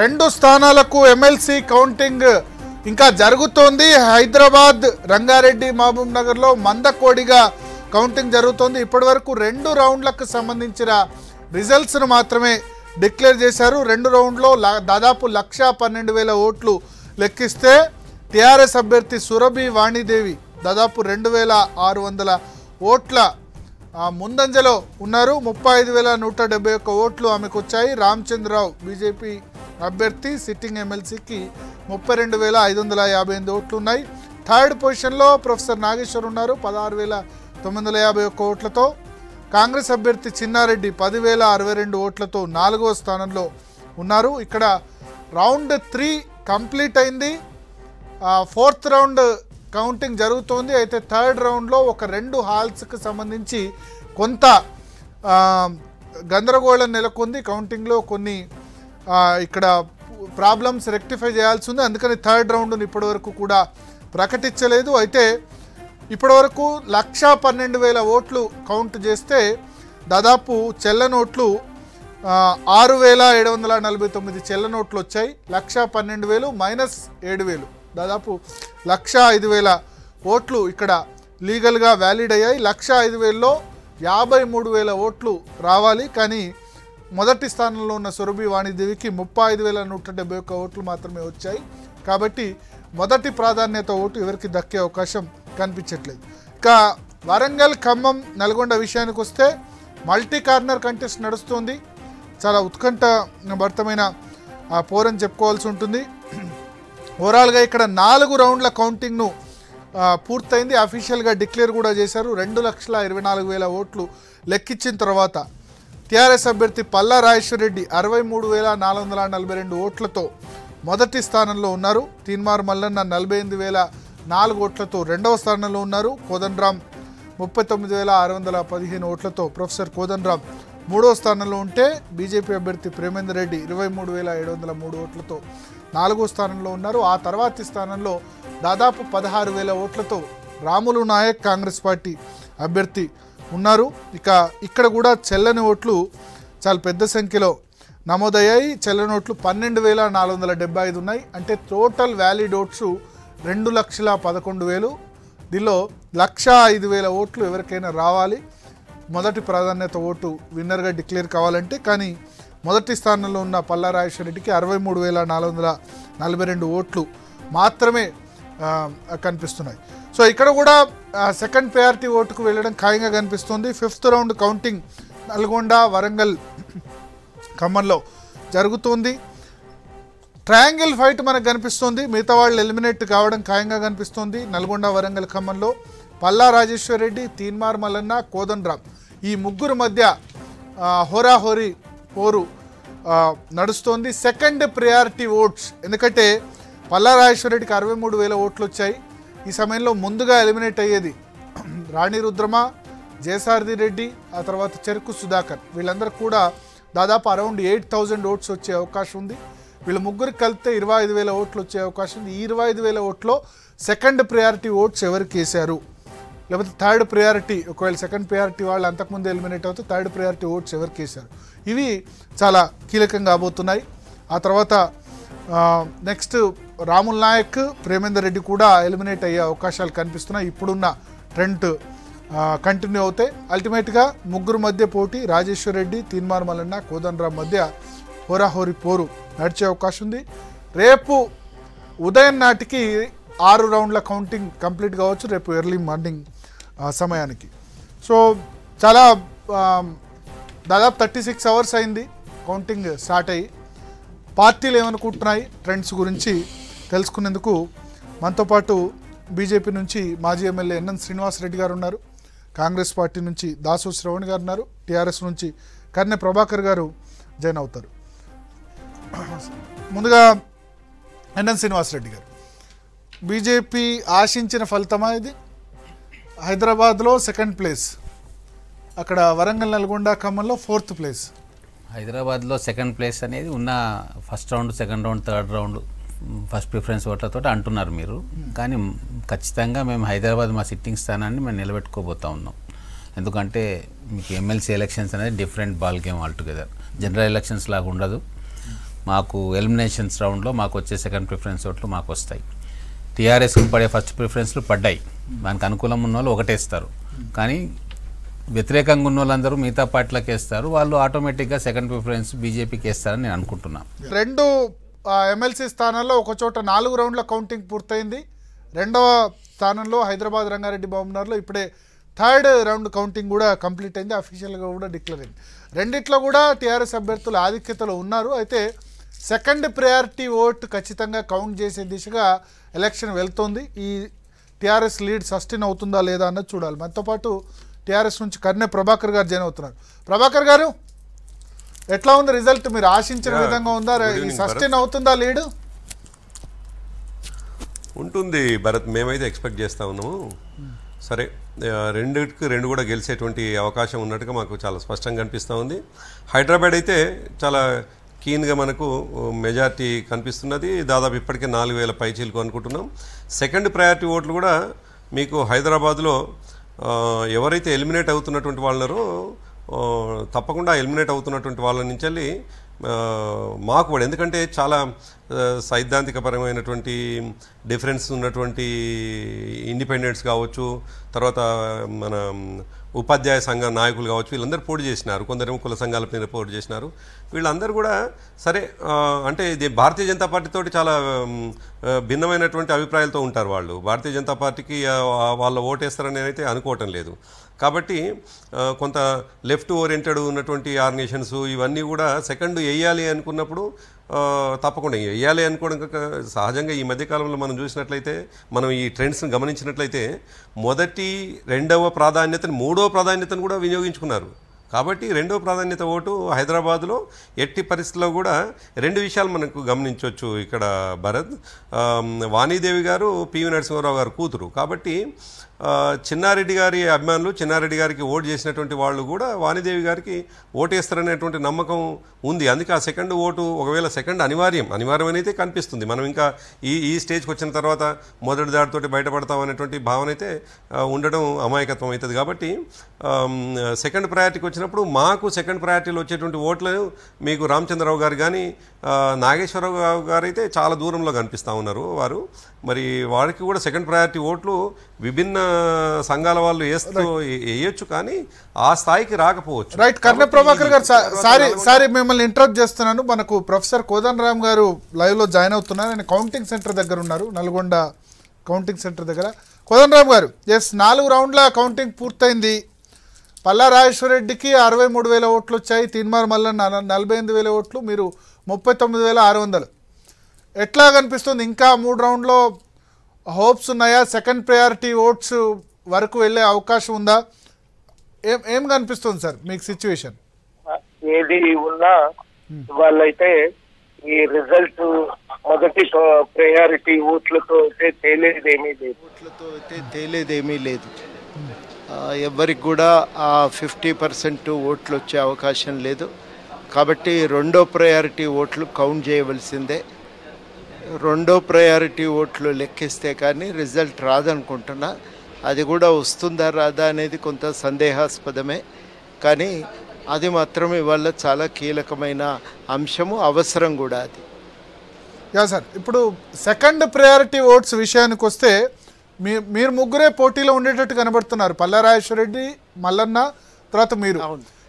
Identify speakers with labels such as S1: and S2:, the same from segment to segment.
S1: రెండు స్థానాలకు MLC counting ఇంకా జరుగుతోంది హైదరాబాద్ రంగారెడ్డి మహబూబ్ నగర్లో మందకోడిగా కౌంటింగ్ జరుగుతోంది ఇప్పటి వరకు రెండు రౌండ్లకు సంబంధించిన రిజల్ట్స్ను మాత్రమే డిక్లేర్ చేశారు రెండు రౌండ్లో దాదాపు లక్ష పన్నెండు వేల ఓట్లు లెక్కిస్తే టీఆర్ఎస్ అభ్యర్థి సురభి వాణిదేవి దాదాపు రెండు వేల ఆరు వందల ఓట్ల ముందంజలో ఉన్నారు ముప్పై ఐదు వేల నూట డెబ్బై ఒక్క ఓట్లు ఆమెకు వచ్చాయి రామచంద్రరావు బీజేపీ అభ్యర్థి సిట్టింగ్ ఎమ్మెల్సీకి ముప్పై రెండు వేల ఐదు వందల యాభై ఎనిమిది ఓట్లు ఉన్నాయి థర్డ్ పొజిషన్లో ప్రొఫెసర్ నాగేశ్వర్ ఉన్నారు పదహారు వేల తొమ్మిది వందల యాభై ఒక్క ఓట్లతో కాంగ్రెస్ అభ్యర్థి చిన్నారెడ్డి పదివేల అరవై రెండు ఓట్లతో నాలుగవ స్థానంలో ఉన్నారు ఇక్కడ రౌండ్ త్రీ కంప్లీట్ అయింది ఫోర్త్ రౌండ్ కౌంటింగ్ జరుగుతోంది అయితే థర్డ్ రౌండ్లో ఒక రెండు హాల్స్కి సంబంధించి కొంత గందరగోళం నెలకొంది కౌంటింగ్లో కొన్ని ఇక్కడ ప్రాబ్లమ్స్ రెక్టిఫై చేయాల్సి ఉంది అందుకని థర్డ్ రౌండ్ని ఇప్పటివరకు కూడా ప్రకటించలేదు అయితే ఇప్పటివరకు లక్ష పన్నెండు వేల ఓట్లు కౌంట్ చేస్తే దాదాపు చెల్ల నోట్లు ఆరు వేల ఏడు వందల నలభై తొమ్మిది చెల్ల నోట్లు వచ్చాయి లక్ష పన్నెండు వేలు మైనస్ ఏడు వేలు దాదాపు లక్ష ఐదు వేల ఓట్లు ఇక్కడ లీగల్గా వ్యాలిడ్ అయ్యాయి లక్ష ఐదు వేల్లో యాభై మూడు వేల ఓట్లు రావాలి కానీ మొదటి స్థానంలో ఉన్న సురభి వాణిదేవికి ముప్పై ఐదు వేల నూట డెబ్బై ఒక్క ఓట్లు మాత్రమే వచ్చాయి కాబట్టి మొదటి ప్రాధాన్యత ఓటు ఎవరికి దక్కే అవకాశం కనిపించట్లేదు ఇక వరంగల్ ఖమ్మం నల్గొండ విషయానికి వస్తే మల్టీ కార్నర్ కంటెస్ట్ నడుస్తుంది చాలా ఉత్కంఠ భర్తమైన పోరని చెప్పుకోవాల్సి ఉంటుంది ఓవరాల్గా ఇక్కడ నాలుగు రౌండ్ల కౌంటింగ్ను పూర్తయింది అఫీషియల్గా డిక్లేర్ కూడా చేశారు రెండు లక్షల ఇరవై నాలుగు వేల ఓట్లు లెక్కించిన తర్వాత టీఆర్ఎస్ అభ్యర్థి పల్లా రాజేశ్వరరెడ్డి అరవై మూడు వేల నాలుగు వందల నలభై రెండు ఓట్లతో మొదటి స్థానంలో ఉన్నారు తీన్మార్ మల్లన్న నలభై ఎనిమిది వేల నాలుగు ఓట్లతో రెండవ స్థానంలో ఉన్నారు కోదండరామ్ ముప్పై తొమ్మిది వేల ఆరు వందల పదిహేను ఓట్లతో ప్రొఫెసర్ కోదండరామ్ మూడవ స్థానంలో ఉంటే బీజేపీ అభ్యర్థి ప్రేమేందర్ రెడ్డి ఇరవై మూడు వేల ఏడు వందల మూడు ఓట్లతో నాలుగో స్థానంలో ఉన్నారు ఆ తర్వాతి స్థానంలో దాదాపు పదహారు వేల ఓట్లతో రాములు నాయక్ కాంగ్రెస్ పార్టీ అభ్యర్థి ఉన్నారు ఇక ఇక్కడ కూడా చెల్లని ఓట్లు చాలా పెద్ద సంఖ్యలో నమోదయ్యాయి చెల్లని ఓట్లు పన్నెండు వేల నాలుగు వందల డెబ్బై ఐదు ఉన్నాయి అంటే టోటల్ వ్యాలిడ్ ఓట్స్ రెండు లక్షల పదకొండు వేలు దీనిలో లక్ష ఐదు వేల ఓట్లు ఎవరికైనా రావాలి మొదటి ప్రాధాన్యత ఓటు విన్నర్గా డిక్లేర్ కావాలంటే కానీ మొదటి స్థానంలో ఉన్న పల్లా అరవై మూడు వేల నాలుగు వందల నలభై రెండు ఓట్లు మాత్రమే కనిపిస్తున్నాయి సో ఇక్కడ కూడా సెకండ్ ప్రయారిటీ ఓటుకు వెళ్ళడం ఖాయంగా కనిపిస్తుంది fifth round counting Nalgonda Warangal ఖమ్మంలో జరుగుతుంది ట్రయాంగిల్ ఫైట్ మనకు కనిపిస్తుంది మిగతా వాళ్ళు ఎలిమినేట్ కావడం ఖాయంగా కనిపిస్తుంది నల్గొండ వరంగల్ ఖమ్మంలో పల్లా రాజేశ్వర్ రెడ్డి తీన్మార్ మల్లన్న కోదండ్రామ్ ఈ ముగ్గురు మధ్య హోరాహోరీ పోరు నడుస్తోంది సెకండ్ ప్రయారిటీ ఓట్స్ ఎందుకంటే పల్లా రాజేశ్వర రెడ్డికి అరవై మూడు వేల ఓట్లు వచ్చాయి ఈ సమయంలో ముందుగా ఎలిమినేట్ అయ్యేది రాణి రుద్రమ జయసారథి రెడ్డి ఆ తర్వాత చెరుకు సుధాకర్ వీళ్ళందరూ కూడా దాదాపు అరౌండ్ ఎయిట్ థౌజండ్ ఓట్స్ వచ్చే అవకాశం ఉంది వీళ్ళు ముగ్గురికి కలిపితే ఇరవై ఐదు వేల ఓట్లు వచ్చే అవకాశం ఉంది ఈ ఇరవై ఐదు వేల ఓట్లో సెకండ్ ప్రయారిటీ ఓట్స్ ఎవరికి వేశారు లేకపోతే థర్డ్ ప్రయారిటీ ఒకవేళ సెకండ్ ప్రయారిటీ వాళ్ళు అంతకుముందు ఎలిమినేట్ అవుతే థర్డ్ ప్రయారిటీ ఓట్స్ ఎవరికి వేశారు ఇవి చాలా కీలకంగా కాబోతున్నాయి ఆ తర్వాత నెక్స్ట్ రాముల్ నాయక్ ప్రేమేందర్ రెడ్డి కూడా ఎలిమినేట్ అయ్యే అవకాశాలు కనిపిస్తున్నాయి ఇప్పుడున్న ట్రెంట్ కంటిన్యూ అవుతాయి అల్టిమేట్గా ముగ్గురు మధ్య పోటీ రాజేశ్వర్ రెడ్డి తీన్మార్ మల్లన్న కోదండరామ్ మధ్య హోరాహోరి పోరు నడిచే అవకాశం ఉంది రేపు ఉదయం నాటికి ఆరు రౌండ్ల కౌంటింగ్ కంప్లీట్ కావచ్చు రేపు ఎర్లీ మార్నింగ్ సమయానికి సో చాలా దాదాపు థర్టీ సిక్స్ అవర్స్ అయింది కౌంటింగ్ స్టార్ట్ అయ్యి పార్టీలు ఏమనుకుంటున్నాయి ట్రెండ్స్ గురించి తెలుసుకునేందుకు మనతో పాటు బీజేపీ నుంచి మాజీ ఎమ్మెల్యే ఎన్ఎన్ శ్రీనివాసరెడ్డి గారు ఉన్నారు కాంగ్రెస్ పార్టీ నుంచి దాసు శ్రవణ్ గారు ఉన్నారు టీఆర్ఎస్ నుంచి కన్నె ప్రభాకర్ గారు జాయిన్ అవుతారు ముందుగా ఎన్ఎన్ శ్రీనివాసరెడ్డి గారు బీజేపీ ఆశించిన ఫలితమా ఇది హైదరాబాద్లో సెకండ్ ప్లేస్ అక్కడ వరంగల్ నల్గొండ ఖమ్మంలో ఫోర్త్ ప్లేస్
S2: హైదరాబాద్లో సెకండ్ ప్లేస్ అనేది ఉన్న first round second round third round first preference ఓట్లతో అంటున్నారు మీరు కానీ ఖచ్చితంగా మేము హైదరాబాద్ మా సిట్టింగ్ స్థానాన్ని మేము నిలబెట్టుకోబోతా ఉన్నాం ఎందుకంటే మీకు ఎమ్మెల్సీ ఎలక్షన్స్ అనేది different ball game altogether general elections లాగా ఉండదు మాకు ఎలిమినేషన్స్ రౌండ్లో మాకు వచ్చే సెకండ్ ప్రిఫరెన్స్ ఓట్లు మాకు వస్తాయి టీఆర్ఎస్కి పడే ఫస్ట్ ప్రిఫరెన్స్లు పడ్డాయి దానికి అనుకూలం ఉన్న వాళ్ళు ఒకటేస్తారు కానీ వ్యతిరేకంగా ఉన్న వాళ్ళందరూ మిగతా పార్టీలకు వేస్తారు వాళ్ళు ఆటోమేటిక్గా సెకండ్ ప్రిఫరెన్స్ బీజేపీకి వేస్తారని నేను అనుకుంటున్నాను
S1: రెండు ఎమ్మెల్సీ స్థానాల్లో ఒక చోట నాలుగు రౌండ్ల కౌంటింగ్ పూర్తయింది రెండవ స్థానంలో హైదరాబాద్ రంగారెడ్డి బాబునర్లో ఇప్పుడే థర్డ్ రౌండ్ కౌంటింగ్ కూడా కంప్లీట్ అయింది అఫీషియల్గా కూడా డిక్లేర్ అయింది రెండిట్లో కూడా టీఆర్ఎస్ అభ్యర్థులు ఆధిక్యతలో ఉన్నారు అయితే సెకండ్ ప్రయారిటీ ఓట్ ఖచ్చితంగా కౌంట్ చేసే దిశగా ఎలక్షన్ వెళ్తోంది ఈ టీఆర్ఎస్ లీడ్ సస్టైన్ అవుతుందా లేదా అన్నది చూడాలి మనతో పాటు టీఆర్ఎస్ నుంచి కర్ణే ప్రభాకర్ గారు జాయిన్ అవుతున్నారు ప్రభాకర్ గారు ఎట్లా ఉంది రిజల్ట్ మీరు ఆశించిన విధంగా ఉందా సస్టైన్ అవుతుందా లీడు
S3: ఉంటుంది భరత్ మేమైతే ఎక్స్పెక్ట్ చేస్తా ఉన్నాము సరే రెండుకి రెండు కూడా గెలిచేటువంటి అవకాశం ఉన్నట్టుగా మాకు చాలా స్పష్టంగా కనిపిస్తూ ఉంది హైదరాబాద్ అయితే చాలా కీన్గా మనకు మెజార్టీ కనిపిస్తున్నది దాదాపు ఇప్పటికే నాలుగు వేల పైచీలకు అనుకుంటున్నాం సెకండ్ ప్రయారిటీ ఓట్లు కూడా మీకు హైదరాబాద్లో ఎవరైతే ఎలిమినేట్ అవుతున్నటువంటి వాళ్ళున్నారో తప్పకుండా ఎలిమినేట్ అవుతున్నటువంటి వాళ్ళ నుంచి వెళ్ళి మాకు వాడు ఎందుకంటే చాలా సైద్ధాంతికపరమైనటువంటి డిఫరెన్స్ ఉన్నటువంటి ఇండిపెండెంట్స్ కావచ్చు తర్వాత మన ఉపాధ్యాయ సంఘ నాయకులు కావచ్చు వీళ్ళందరూ పోటీ చేసినారు కొందరేమో కుల సంఘాల మీద పోటీ చేసినారు వీళ్ళందరూ కూడా సరే అంటే ఇది భారతీయ జనతా పార్టీతో చాలా భిన్నమైనటువంటి అభిప్రాయాలతో ఉంటారు వాళ్ళు భారతీయ జనతా పార్టీకి వాళ్ళు ఓటేస్తారని అయితే అనుకోవటం లేదు కాబట్టి కొంత లెఫ్ట్ ఓరియంటెడ్ ఉన్నటువంటి ఆర్గనైజేషన్స్ ఇవన్నీ కూడా సెకండ్ వేయాలి అనుకున్నప్పుడు తప్పకుండా వేయాలి అనుకోవడం సహజంగా ఈ మధ్యకాలంలో మనం చూసినట్లయితే మనం ఈ ట్రెండ్స్ని గమనించినట్లయితే మొదటి రెండవ ప్రాధాన్యతను మూడవ ప్రాధాన్యతను కూడా వినియోగించుకున్నారు కాబట్టి రెండవ ప్రాధాన్యత ఓటు హైదరాబాద్లో ఎట్టి పరిస్థితుల్లో కూడా రెండు విషయాలు మనకు గమనించవచ్చు ఇక్కడ భరత్ వాణీదేవి గారు పివి నరసింహారావు గారు కూతురు కాబట్టి చిన్నారెడ్డి గారి అభిమానులు చిన్నారెడ్డి గారికి ఓటు చేసినటువంటి వాళ్ళు కూడా వాణిదేవి గారికి ఓటేస్తారనేటువంటి నమ్మకం ఉంది అందుకే ఆ సెకండ్ ఓటు ఒకవేళ సెకండ్ అనివార్యం అనివార్యం అనేది కనిపిస్తుంది మనం ఇంకా ఈ ఈ స్టేజ్కి వచ్చిన తర్వాత మొదటి దాడితోటి బయటపడతాం అనేటువంటి భావన అయితే ఉండడం అమాయకత్వం అవుతుంది కాబట్టి సెకండ్ ప్రయారిటీకి వచ్చినప్పుడు మాకు సెకండ్ ప్రయారిటీలో వచ్చేటువంటి ఓట్లను మీకు రామచంద్రరావు గారు కానీ నాగేశ్వరరావు గారు అయితే చాలా దూరంలో కనిపిస్తూ ఉన్నారు వారు మరి వారికి కూడా సెకండ్ ప్రయారిటీ ఓట్లు విభిన్న సంఘాల వాళ్ళు వేస్తూ వేయొచ్చు కానీ ఆ స్థాయికి రాకపోవచ్చు రైట్ కర్ణ ప్రభాకర్ గారు సారీ సారీ
S1: మిమ్మల్ని ఇంటరప్ట్ చేస్తున్నాను మనకు ప్రొఫెసర్ కోదన్ రామ్ గారు లైవ్లో జాయిన్ అవుతున్నారు ఆయన కౌంటింగ్ సెంటర్ దగ్గర ఉన్నారు నల్గొండ కౌంటింగ్ సెంటర్ దగ్గర కోదన్ రామ్ గారు ఎస్ నాలుగు రౌండ్ల కౌంటింగ్ పూర్తయింది పల్లా రాజేశ్వరరెడ్డికి అరవై మూడు వేల ఓట్లు వచ్చాయి తీన్మార్ మల్లన్న నలభై ఎనిమిది వేల ఓట్లు మీరు ముప్పై తొమ్మిది వేల ఆరు వందలు ఎట్లా కనిపిస్తుంది ఇంకా మూడు రౌండ్లో హోప్స్ ఉన్నాయా సెకండ్ ప్రయారిటీ ఓట్స్ వరకు వెళ్ళే అవకాశం ఉందా ఏం ఏం కనిపిస్తుంది సార్ మీకు సిచ్యువేషన్
S4: ఏది ఉన్నా వాళ్ళైతే ఈ రిజల్ట్ మొదటి ప్రయారిటీ ఓట్లతో అయితే తేలేదేమీ లేదు ఓట్లతో
S5: అయితే తేలేదేమీ లేదు ఎవరికి కూడా ఆ ఫిఫ్టీ పర్సెంట్ ఓట్లు వచ్చే అవకాశం లేదు కాబట్టి రెండో ప్రయారిటీ ఓట్లు కౌంట్ చేయవలసిందే రెండో ప్రయారిటీ ఓట్లు లెక్కిస్తే కానీ రిజల్ట్ రాదనుకుంటున్నా అది కూడా వస్తుందా రాదా అనేది కొంత సందేహాస్పదమే కానీ అది మాత్రం ఇవాళ చాలా కీలకమైన అంశము అవసరం కూడా అది
S1: యా సార్ ఇప్పుడు సెకండ్ ప్రయారిటీ ఓట్స్ విషయానికి వస్తే మీ మీరు ముగ్గురే పోటీలో ఉండేటట్టు కనబడుతున్నారు పల్లరాజేశ్వరరెడ్డి మల్లన్న తర్వాత మీరు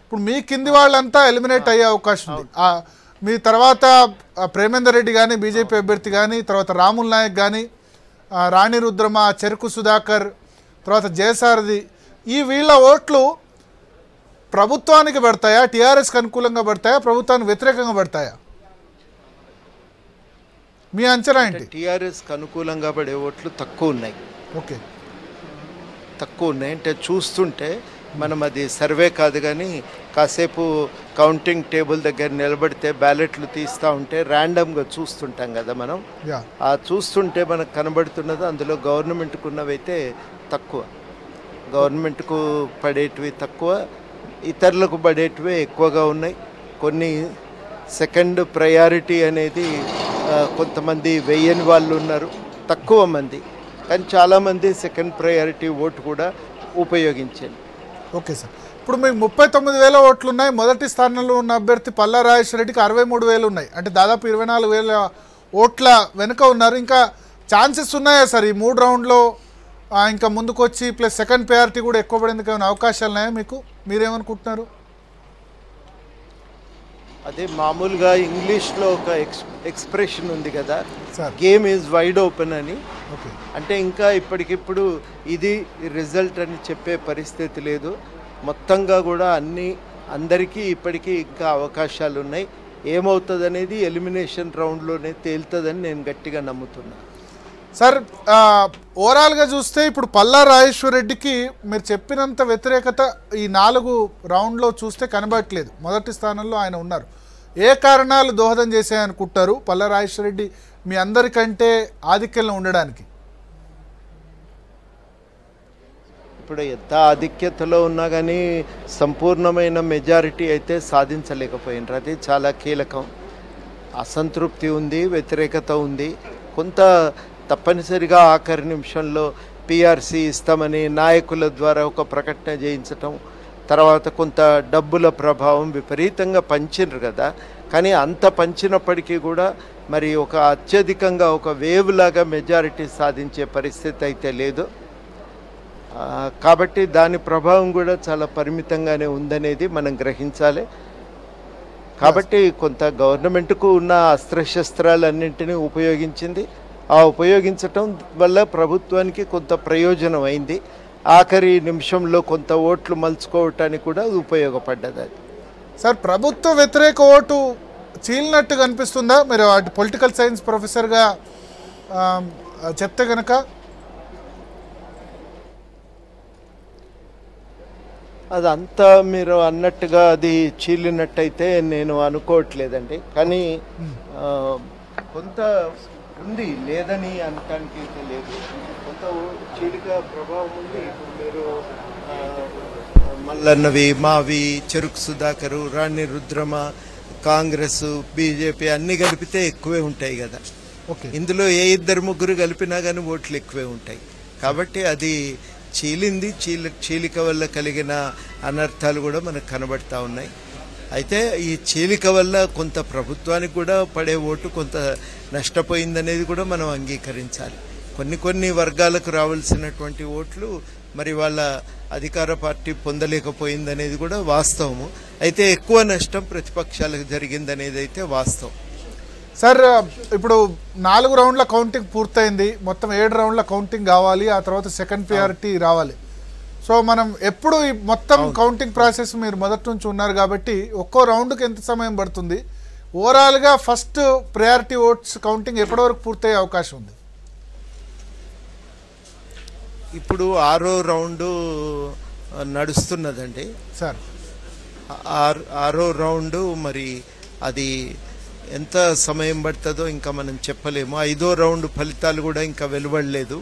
S1: ఇప్పుడు మీ కింది వాళ్ళంతా ఎలిమినేట్ అయ్యే అవకాశం ఉంది మీ తర్వాత ప్రేమేందర్ రెడ్డి కానీ బీజేపీ అభ్యర్థి కానీ తర్వాత రాముల్ నాయక్ కానీ రాణి రుద్రమ చెరుకు సుధాకర్ తర్వాత జయసారథి ఈ వీళ్ళ ఓట్లు ప్రభుత్వానికి పడతాయా టీఆర్ఎస్కి అనుకూలంగా పడతాయా ప్రభుత్వానికి వ్యతిరేకంగా పడతాయా
S5: మీ అంచనా ఏంటి టీఆర్ఎస్కి అనుకూలంగా పడే ఓట్లు తక్కువ ఉన్నాయి ఓకే తక్కువ ఉన్నాయి అంటే చూస్తుంటే మనం అది సర్వే కాదు కానీ కాసేపు కౌంటింగ్ టేబుల్ దగ్గర నిలబడితే బ్యాలెట్లు తీస్తూ ఉంటే ర్యాండమ్గా చూస్తుంటాం కదా మనం ఆ చూస్తుంటే మనకు కనబడుతున్నది అందులో గవర్నమెంట్కు ఉన్నవైతే తక్కువ గవర్నమెంట్కు పడేటివి తక్కువ ఇతరులకు పడేటివి ఎక్కువగా ఉన్నాయి కొన్ని సెకండ్ ప్రయారిటీ అనేది కొంతమంది వెయ్యని వాళ్ళు ఉన్నారు తక్కువ మంది కానీ చాలామంది సెకండ్ ప్రయారిటీ ఓటు కూడా ఉపయోగించారు ఓకే సార్ ఇప్పుడు మీకు ముప్పై తొమ్మిది వేల
S1: ఓట్లు ఉన్నాయి మొదటి స్థానంలో ఉన్న అభ్యర్థి పల్లా రాజేశ్వరరెడ్డికి అరవై మూడు వేలు ఉన్నాయి అంటే దాదాపు ఇరవై నాలుగు వేల ఓట్ల వెనుక ఉన్నారు ఇంకా ఛాన్సెస్ ఉన్నాయా సార్ ఈ మూడు రౌండ్లో ఇంకా ముందుకొచ్చి ప్లస్ సెకండ్ ప్రయారిటీ కూడా ఎక్కువ పడేందుకు ఏమైనా అవకాశాలు ఉన్నాయా మీకు మీరేమనుకుంటున్నారు
S5: అదే మామూలుగా ఇంగ్లీష్లో ఒక ఎక్స్ ఎక్స్ప్రెషన్ ఉంది కదా గేమ్ ఈజ్ వైడ్ ఓపెన్ అని అంటే ఇంకా ఇప్పటికిప్పుడు ఇది రిజల్ట్ అని చెప్పే పరిస్థితి లేదు మొత్తంగా కూడా అన్ని అందరికీ ఇప్పటికీ ఇంకా అవకాశాలు ఉన్నాయి ఏమవుతుంది అనేది ఎలిమినేషన్ రౌండ్లోనే తేలుతుందని నేను గట్టిగా నమ్ముతున్నా సార్ ఓవరాల్గా చూస్తే
S1: ఇప్పుడు పల్లా రెడ్డికి మీరు చెప్పినంత వ్యతిరేకత ఈ నాలుగు రౌండ్లో చూస్తే కనబడట్లేదు మొదటి స్థానంలో ఆయన ఉన్నారు ఏ కారణాలు దోహదం చేశాయనుకుంటారు పల్లా రెడ్డి మీ అందరికంటే ఆధిక్యంలో ఉండడానికి
S5: ఇప్పుడు ఎంత ఆధిక్యతలో ఉన్నా కానీ సంపూర్ణమైన మెజారిటీ అయితే సాధించలేకపోయినారు అది చాలా కీలకం అసంతృప్తి ఉంది వ్యతిరేకత ఉంది కొంత తప్పనిసరిగా ఆఖరి నిమిషంలో పిఆర్సీ ఇస్తామని నాయకుల ద్వారా ఒక ప్రకటన చేయించటం తర్వాత కొంత డబ్బుల ప్రభావం విపరీతంగా పంచినరు కదా కానీ అంత పంచినప్పటికీ కూడా మరి ఒక అత్యధికంగా ఒక వేవ్లాగా మెజారిటీ సాధించే పరిస్థితి అయితే లేదు కాబట్టి దాని ప్రభావం కూడా చాలా పరిమితంగానే ఉందనేది మనం గ్రహించాలి కాబట్టి కొంత గవర్నమెంట్కు ఉన్న అస్త్రశస్త్రాలన్నింటినీ ఉపయోగించింది ఆ ఉపయోగించటం వల్ల ప్రభుత్వానికి కొంత ప్రయోజనం అయింది ఆఖరి నిమిషంలో కొంత ఓట్లు మలుచుకోవటానికి కూడా ఉపయోగపడ్డది అది సార్ ప్రభుత్వ వ్యతిరేక ఓటు చీలినట్టు కనిపిస్తుందా మీరు
S1: పొలిటికల్ సైన్స్ ప్రొఫెసర్గా చెప్తే కనుక
S5: అది అంతా మీరు అన్నట్టుగా అది చీలినట్టయితే నేను అనుకోవట్లేదండి కానీ కొంత ఉంది లేదని అనటానికి అయితే లేదు కొంత చీలిక ప్రభావం ఉంది మీరు మల్లన్నవి మావి చెరుకు సుధాకరు రాణి రుద్రమ కాంగ్రెస్ బీజేపీ అన్నీ కలిపితే ఎక్కువే ఉంటాయి కదా ఇందులో ఏ ఇద్దరు ముగ్గురు కలిపినా కానీ ఓట్లు ఎక్కువే ఉంటాయి కాబట్టి అది చీలింది చీలి చీలిక వల్ల కలిగిన అనర్థాలు కూడా మనకు కనబడతా ఉన్నాయి అయితే ఈ చీలిక వల్ల కొంత ప్రభుత్వానికి కూడా పడే ఓటు కొంత నష్టపోయిందనేది కూడా మనం అంగీకరించాలి కొన్ని కొన్ని వర్గాలకు రావాల్సినటువంటి ఓట్లు మరి వాళ్ళ అధికార పార్టీ పొందలేకపోయిందనేది కూడా వాస్తవము అయితే ఎక్కువ నష్టం ప్రతిపక్షాలకు జరిగిందనేది అయితే వాస్తవం సార్
S1: ఇప్పుడు నాలుగు రౌండ్ల కౌంటింగ్ పూర్తయింది మొత్తం ఏడు రౌండ్ల కౌంటింగ్ కావాలి ఆ తర్వాత సెకండ్ ప్రియారిటీ రావాలి సో మనం ఎప్పుడు ఈ మొత్తం కౌంటింగ్ ప్రాసెస్ మీరు మొదటి నుంచి ఉన్నారు కాబట్టి ఒక్కో రౌండ్కి ఎంత సమయం పడుతుంది ఓవరాల్గా ఫస్ట్ ప్రయారిటీ
S5: ఓట్స్ కౌంటింగ్ ఎప్పటి వరకు పూర్తయ్యే అవకాశం ఉంది ఇప్పుడు ఆరో రౌండ్ నడుస్తున్నదండి సార్ ఆరో రౌండ్ మరి అది ఎంత సమయం పడుతుందో ఇంకా మనం చెప్పలేము ఐదో రౌండ్ ఫలితాలు కూడా ఇంకా వెలువడలేదు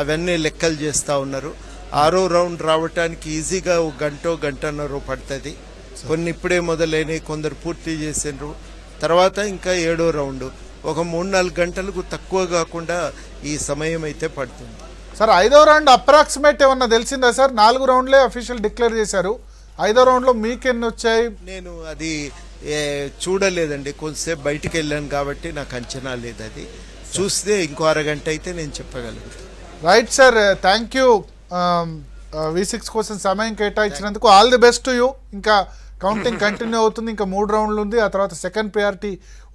S5: అవన్నీ లెక్కలు చేస్తూ ఉన్నారు ఆరో రౌండ్ రావటానికి ఈజీగా ఒక గంటో గంటన్నర పడుతుంది కొన్ని ఇప్పుడే మొదలైనవి కొందరు పూర్తి చేసిండ్రు తర్వాత ఇంకా ఏడో రౌండ్ ఒక మూడు నాలుగు గంటలకు తక్కువ కాకుండా ఈ సమయం అయితే పడుతుంది సార్ ఐదో రౌండ్
S1: అప్రాక్సిమేట్ ఏమన్నా తెలిసిందా సార్ నాలుగు రౌండ్లే అఫీషియల్ డిక్లేర్ చేశారు ఐదో రౌండ్లో మీకు ఎన్ని
S5: వచ్చాయి నేను అది చూడలేదండి కొంతసేపు బయటికి వెళ్ళాను కాబట్టి నాకు అంచనా లేదు అది చూస్తే ఇంకో అరగంట అయితే నేను చెప్పగలుగుతాను
S1: right sir thank you V six కోసం సమయం కేటాయించినందుకు ఆల్ ది బెస్ట్ యూ ఇంకా కౌంటింగ్ కంటిన్యూ అవుతుంది ఇంకా మూడు రౌండ్లు ఉంది ఆ తర్వాత సెకండ్ ప్రయారిటీ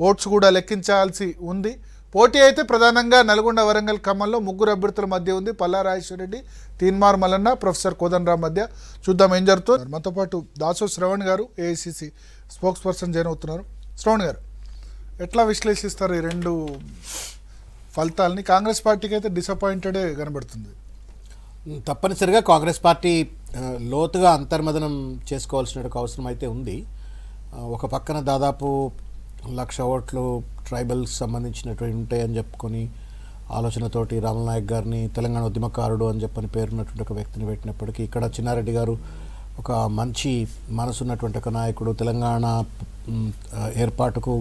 S1: ఓట్స్ కూడా లెక్కించాల్సి ఉంది పోటీ అయితే ప్రధానంగా నల్గొండ వరంగల్ ఖమ్మంలో ముగ్గురు అభ్యర్థుల మధ్య ఉంది పల్లారాజేశ్వరరెడ్డి తీన్మార్ మల్లన్న ప్రొఫెసర్ కోదండరామ్ మధ్య చూద్దాం ఏం జరుగుతుంది మనతో పాటు దాసో శ్రవణ్ గారు ఏఐసిసి స్పోక్స్ పర్సన్ జాయిన్ అవుతున్నారు శ్రవణ్ గారు ఎట్లా విశ్లేషిస్తారు ఈ రెండు ఫలితాలని కాంగ్రెస్ పార్టీకి అయితే డిసప్పాయింటెడే కనబడుతుంది
S6: తప్పనిసరిగా కాంగ్రెస్ పార్టీ లోతుగా అంతర్మదనం చేసుకోవాల్సిన అవసరం అయితే ఉంది ఒక పక్కన దాదాపు లక్ష ఓట్లు ట్రైబల్స్ సంబంధించినటువంటి ఉంటాయని చెప్పుకొని ఆలోచనతోటి రామనాయక్ గారిని తెలంగాణ ఉద్యమకారుడు అని చెప్పని పేరున్నటువంటి ఒక వ్యక్తిని పెట్టినప్పటికీ ఇక్కడ చిన్నారెడ్డి గారు ఒక మంచి మనసున్నటువంటి ఒక నాయకుడు తెలంగాణ ఏర్పాటుకు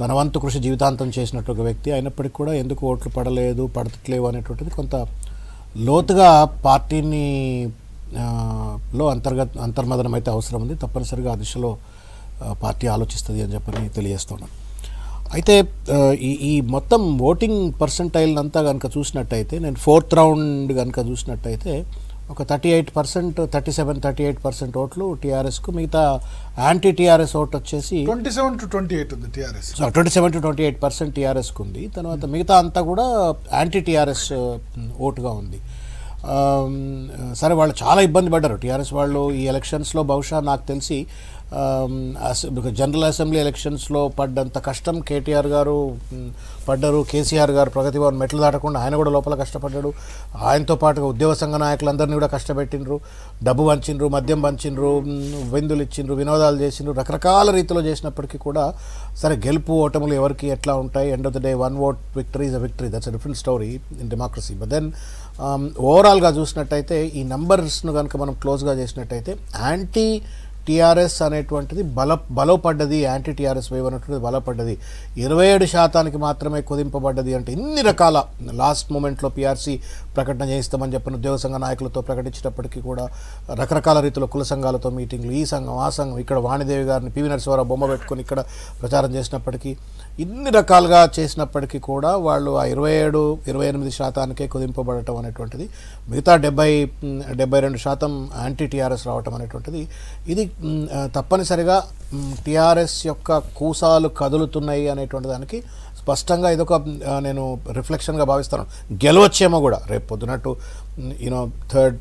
S6: తన వంతు కృషి జీవితాంతం చేసినట్టు ఒక వ్యక్తి అయినప్పటికీ కూడా ఎందుకు ఓట్లు పడలేదు పడతట్లేవు అనేటువంటిది కొంత లోతుగా పార్టీని లో అంతర్గత అంతర్మదనం అయితే అవసరం ఉంది తప్పనిసరిగా ఆ దిశలో పార్టీ ఆలోచిస్తుంది అని చెప్పని తెలియజేస్తున్నాను అయితే ఈ ఈ మొత్తం ఓటింగ్ పర్సంటైల్ అంతా కనుక చూసినట్టయితే నేను ఫోర్త్ రౌండ్ కనుక చూసినట్టయితే ఒక thirty eight percent thirty seven thirty eight percent ఓట్లు టీఆర్ఎస్కు మిగతా యాంటీ టీఆర్ఎస్ ఓట్ వచ్చేసి twenty
S1: seven to twenty eight ఉంది TRS twenty
S6: seven to twenty eight percent టీఆర్ఎస్కు ఉంది తర్వాత మిగతా అంతా కూడా యాంటీ టీఆర్ఎస్ ఓటుగా ఉంది సరే వాళ్ళు చాలా ఇబ్బంది పడ్డారు టీఆర్ఎస్ వాళ్ళు ఈ ఎలక్షన్స్లో బహుశా నాకు తెలిసి జనరల్ అసెంబ్లీ ఎలక్షన్స్లో పడ్డంత కష్టం కేటీఆర్ గారు పడ్డారు కేసీఆర్ గారు ప్రగతి భవన్ మెట్లు దాటకుండా ఆయన కూడా లోపల కష్టపడ్డాడు ఆయనతో పాటుగా ఉద్యోగ సంఘ నాయకులందరినీ కూడా కష్టపెట్టినరు డబ్బు పంచినరు మద్యం పంచినరు విందులు ఇచ్చిండ్రు వినోదాలు చేసిండ్రు రకరకాల రీతిలో చేసినప్పటికీ కూడా సరే గెలుపు ఓటములు ఎవరికి ఎట్లా ఉంటాయి end of the day one vote victory is a victory that's a different story in democracy but then ఓవరాల్గా చూసినట్టయితే ఈ నంబర్స్ను కనుక మనం క్లోజ్గా చేసినట్టయితే యాంటీ టీఆర్ఎస్ అనేటువంటిది బల బలపడ్డది యాంటీ టీఆర్ఎస్ వేవ్ అనేటువంటిది బలపడ్డది ఇరవై ఏడు శాతానికి మాత్రమే కుదింపబడ్డది అంటే ఇన్ని రకాల లాస్ట్ మూమెంట్లో పీఆర్సీ ప్రకటన చేయిస్తామని చెప్పిన ఉద్యోగ సంఘ నాయకులతో ప్రకటించినప్పటికీ కూడా రకరకాల రీతిలో కుల సంఘాలతో మీటింగ్లు ఈ సంఘం ఆ సంఘం ఇక్కడ వాణిదేవి గారిని పివి నరసింహారావు బొమ్మ పెట్టుకుని ఇక్కడ ప్రచారం చేసినప్పటికీ ఇన్ని రకాలుగా చేసినప్పటికీ కూడా వాళ్ళు ఆ ఇరవై ఏడు ఇరవై ఎనిమిది శాతానికే కుదింపబడటం అనేటువంటిది మిగతా డెబ్బై డెబ్బై రెండు శాతం యాంటీ టీఆర్ఎస్ రావటం అనేటువంటిది ఇది తప్పనిసరిగా టీఆర్ఎస్ యొక్క కూసాలు కదులుతున్నాయి అనేటువంటి దానికి స్పష్టంగా ఇదొక నేను రిఫ్లెక్షన్గా భావిస్తాను గెలవచ్చేమో కూడా రేపు పొద్దునట్టు యూనో థర్డ్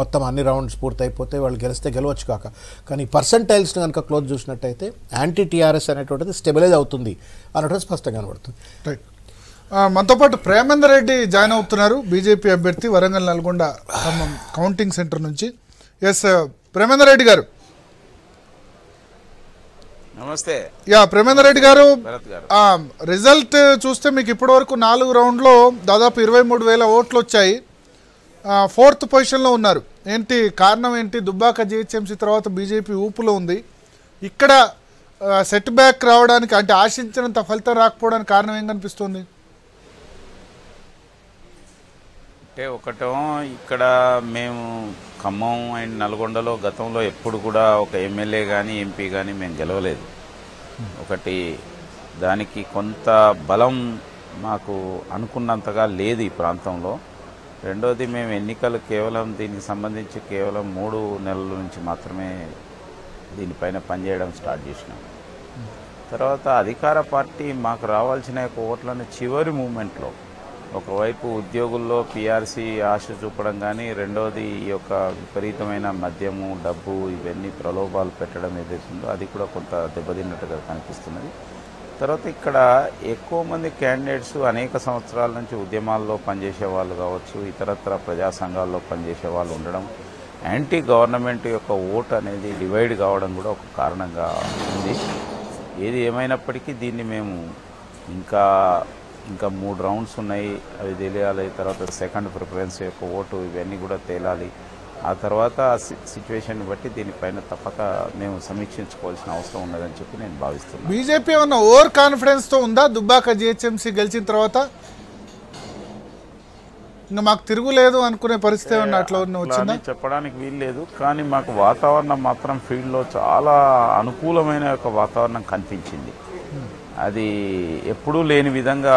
S6: మొత్తం అన్ని రౌండ్స్ పూర్తయిపోతే వాళ్ళు గెలిస్తే గెలవచ్చు కాక కానీ పర్సంటైల్స్ని కనుక క్లోజ్ చూసినట్టయితే యాంటీ టీఆర్ఎస్ అనేటువంటిది స్టెబిలైజ్ అవుతుంది అన్నట్టు స్పష్టంగా కనబడుతుంది
S1: రైట్ మనతో పాటు ప్రేమేందర్ రెడ్డి జాయిన్ అవుతున్నారు బీజేపీ అభ్యర్థి వరంగల్ నల్గొండ కౌంటింగ్ సెంటర్ నుంచి ఎస్ ప్రేమేందర్ రెడ్డి గారు
S7: నమస్తే యా ప్రేమేందర్ రెడ్డి గారు
S1: రిజల్ట్ చూస్తే మీకు ఇప్పటి వరకు నాలుగు రౌండ్లో దాదాపు ఇరవై మూడు వేల ఓట్లు వచ్చాయి ఫోర్త్ పొజిషన్లో ఉన్నారు ఏంటి కారణం ఏంటి దుబ్బాక జిహెచ్ఎంసీ తర్వాత బీజేపీ ఊపులో ఉంది ఇక్కడ సెట్ బ్యాక్ రావడానికి అంటే ఆశించినంత ఫలితం రాకపోవడానికి కారణం ఏం కనిపిస్తుంది
S7: అంటే ఒకటో ఇక్కడ మేము ఖమ్మం అండ్ నల్గొండలో గతంలో ఎప్పుడు కూడా ఒక ఎమ్మెల్యే కానీ ఎంపీ కానీ మేము గెలవలేదు ఒకటి దానికి కొంత బలం మాకు అనుకున్నంతగా లేదు ఈ ప్రాంతంలో రెండోది మేము ఎన్నికలు కేవలం దీనికి సంబంధించి కేవలం మూడు నెలల నుంచి మాత్రమే దీనిపైన పనిచేయడం స్టార్ట్ చేసినాం తర్వాత అధికార పార్టీ మాకు రావాల్సిన ఓట్లను చివరి మూమెంట్లో ఒకవైపు ఉద్యోగుల్లో పీఆర్సీ ఆశ చూపడం కానీ రెండోది ఈ యొక్క విపరీతమైన మద్యము డబ్బు ఇవన్నీ ప్రలోభాలు పెట్టడం ఏదైతుందో అది కూడా కొంత దెబ్బతిన్నట్టుగా కనిపిస్తున్నది తర్వాత ఇక్కడ ఎక్కువ మంది క్యాండిడేట్స్ అనేక సంవత్సరాల నుంచి ఉద్యమాల్లో పనిచేసే వాళ్ళు కావచ్చు ఇతరత్ర ప్రజా సంఘాల్లో పనిచేసే వాళ్ళు ఉండడం యాంటీ గవర్నమెంట్ యొక్క ఓట్ అనేది డివైడ్ కావడం కూడా ఒక కారణంగా ఉంది ఏది ఏమైనప్పటికీ దీన్ని మేము ఇంకా ఇంకా మూడు రౌండ్స్ ఉన్నాయి అవి తెలియాలి తర్వాత సెకండ్ ప్రిఫరెన్స్ యొక్క ఓటు ఇవన్నీ కూడా తేలాలి ఆ తర్వాత సిచ్యువేషన్ బట్టి దీనిపైన తప్పక మేము సమీక్షించుకోవాల్సిన అవసరం ఉన్నదని చెప్పి నేను భావిస్తున్నాను
S1: బీజేపీ ఏమన్నా ఓవర్ కాన్ఫిడెన్స్తో ఉందా దుబ్బాక జిహెచ్ఎంసీ గెలిచిన తర్వాత ఇంకా మాకు తిరుగులేదు అనుకునే పరిస్థితి ఉన్న అట్లా వచ్చింది
S7: చెప్పడానికి లేదు కానీ మాకు వాతావరణం మాత్రం లో చాలా అనుకూలమైన ఒక వాతావరణం కనిపించింది అది ఎప్పుడూ లేని విధంగా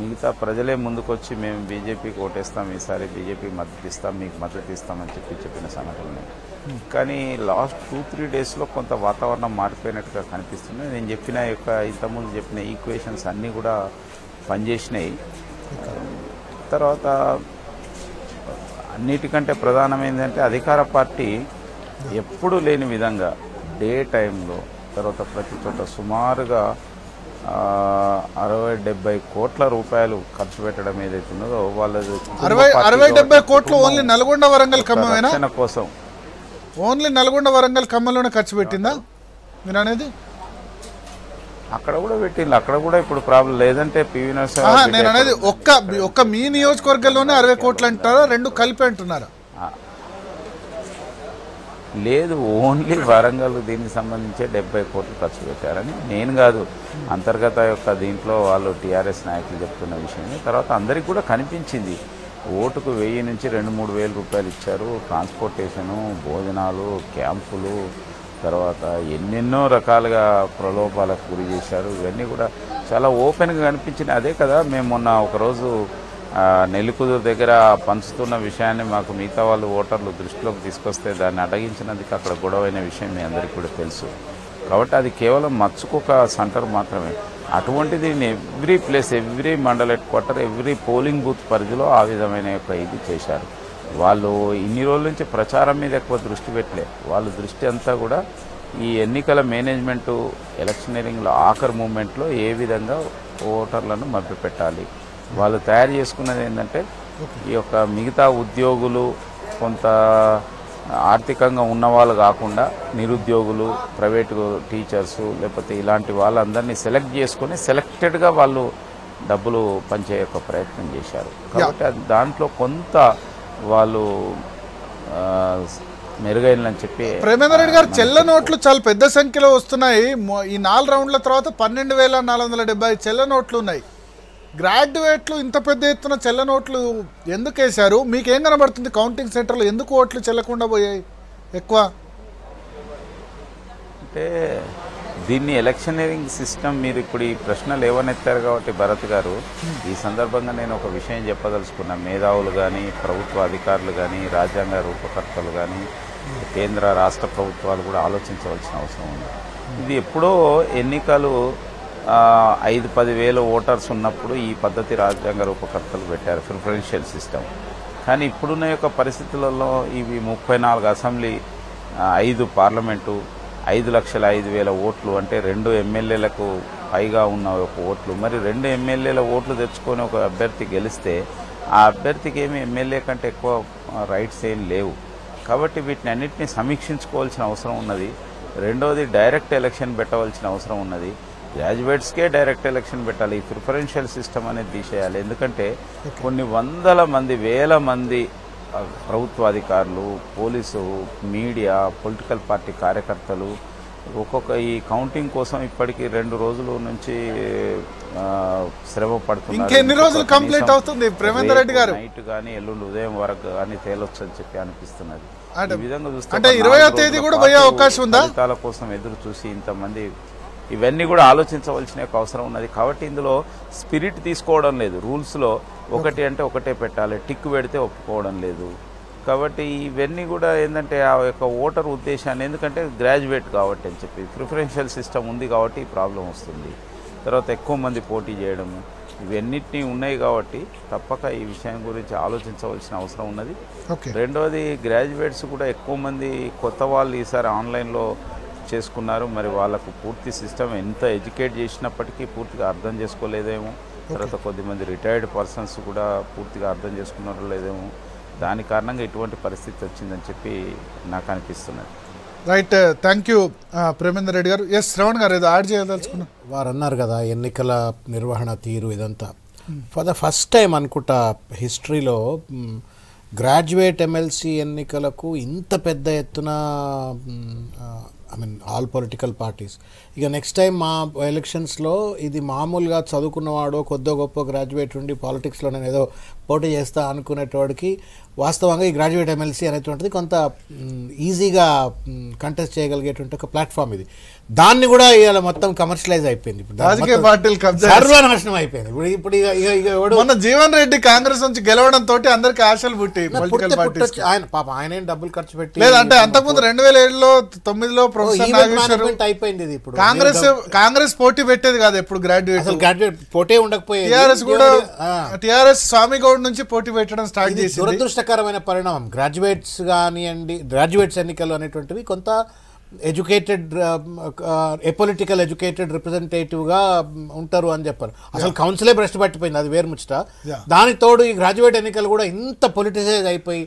S7: మిగతా ప్రజలే ముందుకొచ్చి మేము బీజేపీకి ఓటేస్తాం ఈసారి బీజేపీకి మద్దతు ఇస్తాం మీకు మద్దతు ఇస్తామని చెప్పి చెప్పిన సంఘటనలు కానీ లాస్ట్ టూ త్రీ డేస్లో కొంత వాతావరణం మారిపోయినట్టుగా కనిపిస్తుంది నేను చెప్పిన యొక్క ఇంతకుముందు చెప్పిన ఈక్వేషన్స్ అన్నీ కూడా పనిచేసినాయి తర్వాత అన్నిటికంటే ప్రధానమైందంటే అధికార పార్టీ ఎప్పుడూ లేని విధంగా డే టైంలో తర్వాత ప్రతి చోట సుమారుగా అరవై డెబ్బై కోట్ల రూపాయలు ఖర్చు పెట్టడం ఏదైతే ఉన్నదో వాళ్ళది అరవై అరవై డెబ్బై కోట్లు ఓన్లీ నల్గొండ వరంగల్ ఖమ్మం కోసం
S1: ఓన్లీ నల్గొండ వరంగల్ ఖమ్మంలోనే ఖర్చు పెట్టిందా మీరు అనేది
S7: అక్కడ కూడా పెట్టింది అక్కడ కూడా ఇప్పుడు ప్రాబ్లం లేదంటే పివి నరసింహ నేను అనేది
S1: ఒక్క ఒక్క మీ నియోజకవర్గంలోనే అరవై కోట్లు అంటారా రెండు కలిపి అంటున్నారా
S7: లేదు ఓన్లీ వరంగల్ దీనికి సంబంధించే డెబ్బై కోట్లు ఖర్చు పెట్టారని నేను కాదు అంతర్గత యొక్క దీంట్లో వాళ్ళు టీఆర్ఎస్ నాయకులు చెప్తున్న విషయమే తర్వాత అందరికీ కూడా కనిపించింది ఓటుకు వెయ్యి నుంచి రెండు మూడు వేల రూపాయలు ఇచ్చారు ట్రాన్స్పోర్టేషను భోజనాలు క్యాంపులు తర్వాత ఎన్నెన్నో రకాలుగా ప్రలోభాలకు గురి చేశారు ఇవన్నీ కూడా చాలా ఓపెన్గా కనిపించినాయి అదే కదా మేము మొన్న ఒకరోజు నెలుకుదు దగ్గర పంచుతున్న విషయాన్ని మాకు మిగతా వాళ్ళు ఓటర్లు దృష్టిలోకి తీసుకొస్తే దాన్ని అడగించినందుకు అక్కడ గొడవైన విషయం మీ అందరికీ కూడా తెలుసు కాబట్టి అది కేవలం మచ్చుకొక సెంటర్ మాత్రమే అటువంటిది every place every mandal headquarter every polling booth పరిధిలో ఆ విధమైన యొక్క ఇది చేశారు వాళ్ళు ఇన్ని రోజుల నుంచి ప్రచారం మీద ఎక్కువ దృష్టి పెట్టలే వాళ్ళ దృష్టి అంతా కూడా ఈ ఎన్నికల మేనేజ్మెంటు ఎలక్షనీరింగ్లో ఆఖరి మూమెంట్లో ఏ విధంగా ఓటర్లను మభ్యపెట్టాలి వాళ్ళు తయారు చేసుకున్నది ఏంటంటే ఈ యొక్క మిగతా ఉద్యోగులు కొంత ఆర్థికంగా ఉన్నవాళ్ళు కాకుండా నిరుద్యోగులు ప్రైవేటు టీచర్సు లేకపోతే ఇలాంటి వాళ్ళందరినీ సెలెక్ట్ చేసుకుని సెలెక్టెడ్గా వాళ్ళు డబ్బులు పంచే యొక్క ప్రయత్నం చేశారు కాబట్టి దాంట్లో కొంత వాళ్ళు మెరుగైనని చెప్పి ప్రేమేంద్ర రెడ్డి గారు చెల్ల
S1: నోట్లు చాలా పెద్ద సంఖ్యలో వస్తున్నాయి ఈ నాలుగు రౌండ్ల తర్వాత పన్నెండు వేల నాలుగు వందల డెబ్బై చెల్ల నోట్లు ఉన్నాయి గ్రాడ్యుయేట్లు ఇంత పెద్ద ఎత్తున చెల్లనోట్లు ఎందుకు వేశారు మీకేం కనబడుతుంది కౌంటింగ్ సెంటర్లో ఎందుకు ఓట్లు చెల్లకుండా పోయాయి ఎక్కువ
S7: అంటే దీన్ని ఎలక్షనరింగ్ సిస్టమ్ మీరు ఇప్పుడు ఈ ప్రశ్నలు లేవనెత్తారు కాబట్టి భరత్ గారు hmm. ఈ సందర్భంగా నేను ఒక విషయం చెప్పదలుచుకున్నా మేధావులు కానీ ప్రభుత్వ అధికారులు కానీ రాజ్యాంగ రూపకర్తలు కానీ hmm. కేంద్ర రాష్ట్ర ప్రభుత్వాలు కూడా ఆలోచించవలసిన అవసరం ఉంది hmm. ఇది ఎప్పుడో ఎన్నికలు ఐదు పదివేల ఓటర్స్ ఉన్నప్పుడు ఈ పద్ధతి రాజ్యాంగ రూపకర్తలు పెట్టారు ప్రిఫరెన్షియల్ సిస్టమ్ కానీ ఇప్పుడున్న యొక్క పరిస్థితులలో ఇవి ముప్పై నాలుగు అసెంబ్లీ ఐదు పార్లమెంటు ఐదు లక్షల ఐదు వేల ఓట్లు అంటే రెండు ఎమ్మెల్యేలకు పైగా ఉన్న ఒక ఓట్లు మరి రెండు ఎమ్మెల్యేల ఓట్లు తెచ్చుకొని ఒక అభ్యర్థి గెలిస్తే ఆ అభ్యర్థికి ఏమి ఎమ్మెల్యే కంటే ఎక్కువ రైట్స్ ఏం లేవు కాబట్టి వీటిని అన్నింటినీ సమీక్షించుకోవాల్సిన అవసరం ఉన్నది రెండవది డైరెక్ట్ ఎలక్షన్ పెట్టవలసిన అవసరం ఉన్నది గ్రాడ్యుయేట్స్కే డైరెక్ట్ ఎలక్షన్ పెట్టాలి ఈ ప్రిఫరెన్షియల్ సిస్టమ్ అనేది తీసేయాలి ఎందుకంటే కొన్ని వందల మంది వేల మంది ప్రభుత్వాధికారులు పోలీసు మీడియా పొలిటికల్ పార్టీ కార్యకర్తలు ఒక్కొక్క ఈ కౌంటింగ్ కోసం ఇప్పటికి రెండు రోజుల నుంచి శ్రమ పడుతున్నారు కంప్లీట్ అవుతుంది నైట్ కానీ ఎల్లుండి ఉదయం వరకు కానీ తేలొచ్చు అని చెప్పి అనిపిస్తున్నది ఈ విధంగా చూస్తే ఇరవై తేదీ కూడా అవకాశం ఉందా కోసం ఎదురు చూసి ఇంతమంది ఇవన్నీ కూడా ఆలోచించవలసిన యొక్క అవసరం ఉన్నది కాబట్టి ఇందులో స్పిరిట్ తీసుకోవడం లేదు రూల్స్లో ఒకటి అంటే ఒకటే పెట్టాలి టిక్ పెడితే ఒప్పుకోవడం లేదు కాబట్టి ఇవన్నీ కూడా ఏంటంటే ఆ యొక్క ఓటర్ ఉద్దేశాన్ని ఎందుకంటే గ్రాడ్యుయేట్ కాబట్టి అని చెప్పి ప్రిఫరెన్షియల్ సిస్టమ్ ఉంది కాబట్టి ఈ ప్రాబ్లం వస్తుంది తర్వాత ఎక్కువ మంది పోటీ చేయడము ఇవన్నిటినీ ఉన్నాయి కాబట్టి తప్పక ఈ విషయం గురించి ఆలోచించవలసిన అవసరం ఉన్నది రెండవది గ్రాడ్యుయేట్స్ కూడా ఎక్కువ మంది కొత్త వాళ్ళు ఈసారి ఆన్లైన్లో చేసుకున్నారు మరి వాళ్ళకు పూర్తి సిస్టమ్ ఎంత ఎడ్యుకేట్ చేసినప్పటికీ పూర్తిగా అర్థం చేసుకోలేదేమో తర్వాత కొద్దిమంది రిటైర్డ్ పర్సన్స్ కూడా పూర్తిగా అర్థం చేసుకున్నారో లేదేమో దాని కారణంగా ఇటువంటి పరిస్థితి వచ్చిందని చెప్పి నాకు అనిపిస్తున్నది
S1: right thank you Premender Reddy garu yes Shravan గారు ఏదో యాడ్ చేయదలుచుకున్నా వారు అన్నారు కదా ఎన్నికల నిర్వహణ
S6: తీరు ఇదంతా ఫర్ ద ఫస్ట్ టైం అనుకుంటా హిస్టరీలో గ్రాడ్యుయేట్ ఎమ్మెల్సీ ఎన్నికలకు ఇంత పెద్ద ఎత్తున I mean all political parties ఇక నెక్స్ట్ టైం మా ఎలక్షన్స్లో ఇది మామూలుగా చదువుకున్నవాడో కొద్దో గొప్ప గ్రాడ్యుయేట్ ఉండి పాలిటిక్స్లో నేను ఏదో పోటీ చేస్తా అనుకునేటోడికి వాస్తవంగా ఈ గ్రాడ్యుయేట్ ఎమ్మెల్సీ అనేటువంటిది కొంత ఈజీగా కంటెస్ట్ చేయగలిగేటువంటి ఒక
S1: ప్లాట్ఫామ్ ఇది దాన్ని కూడా ఇవాళ మొత్తం కమర్షియలైజ్ అయిపోయింది రాజకీయ పార్టీలు సర్వనాశనం అయిపోయింది ఇప్పుడు ఇప్పుడు మొన్న జీవన్ రెడ్డి కాంగ్రెస్ నుంచి గెలవడం తోటి అందరికి ఆశలు పుట్టి
S6: ఆయన పాప ఆయన డబ్బులు ఖర్చు పెట్టి లేదంటే
S1: అంతకుముందు రెండు వేల ఏడులో తొమ్మిదిలో
S6: అయిపోయింది ఇది ఇప్పుడు కాంగ్రెస్
S1: కాంగ్రెస్ పోటీ పెట్టేది కాదు ఎప్పుడు గ్రాడ్యుయేట్ గ్రాడ్యుయేట్ పోటీ ఉండకపోయింది టిఆర్ఎస్ కూడా టిఆర్ఎస్ స్వామి గౌడ్ నుంచి పోటీ పెట్టడం స్టార్ట్ చేసి
S6: దురదృష్టకరమైన పరిణామం గ్రాడ్యుయేట్స్ కానివ్వండి గ్రాడ్యుయేట్స్ ఎన్నికలు అనేటువంటివి కొంత ఎడ్యుకేటెడ్ ఎపొలిటికల్ ఎడ్యుకేటెడ్ రిప్రజెంటేటివ్గా ఉంటారు అని చెప్పారు అసలు కౌన్సిలే భ్రష్టు పట్టిపోయింది అది వేరు ముచ్చట దానికి తోడు ఈ గ్రాడ్యుయేట్ ఎన్నికలు కూడా ఇంత పొలిటిసైజ్ అయిపోయి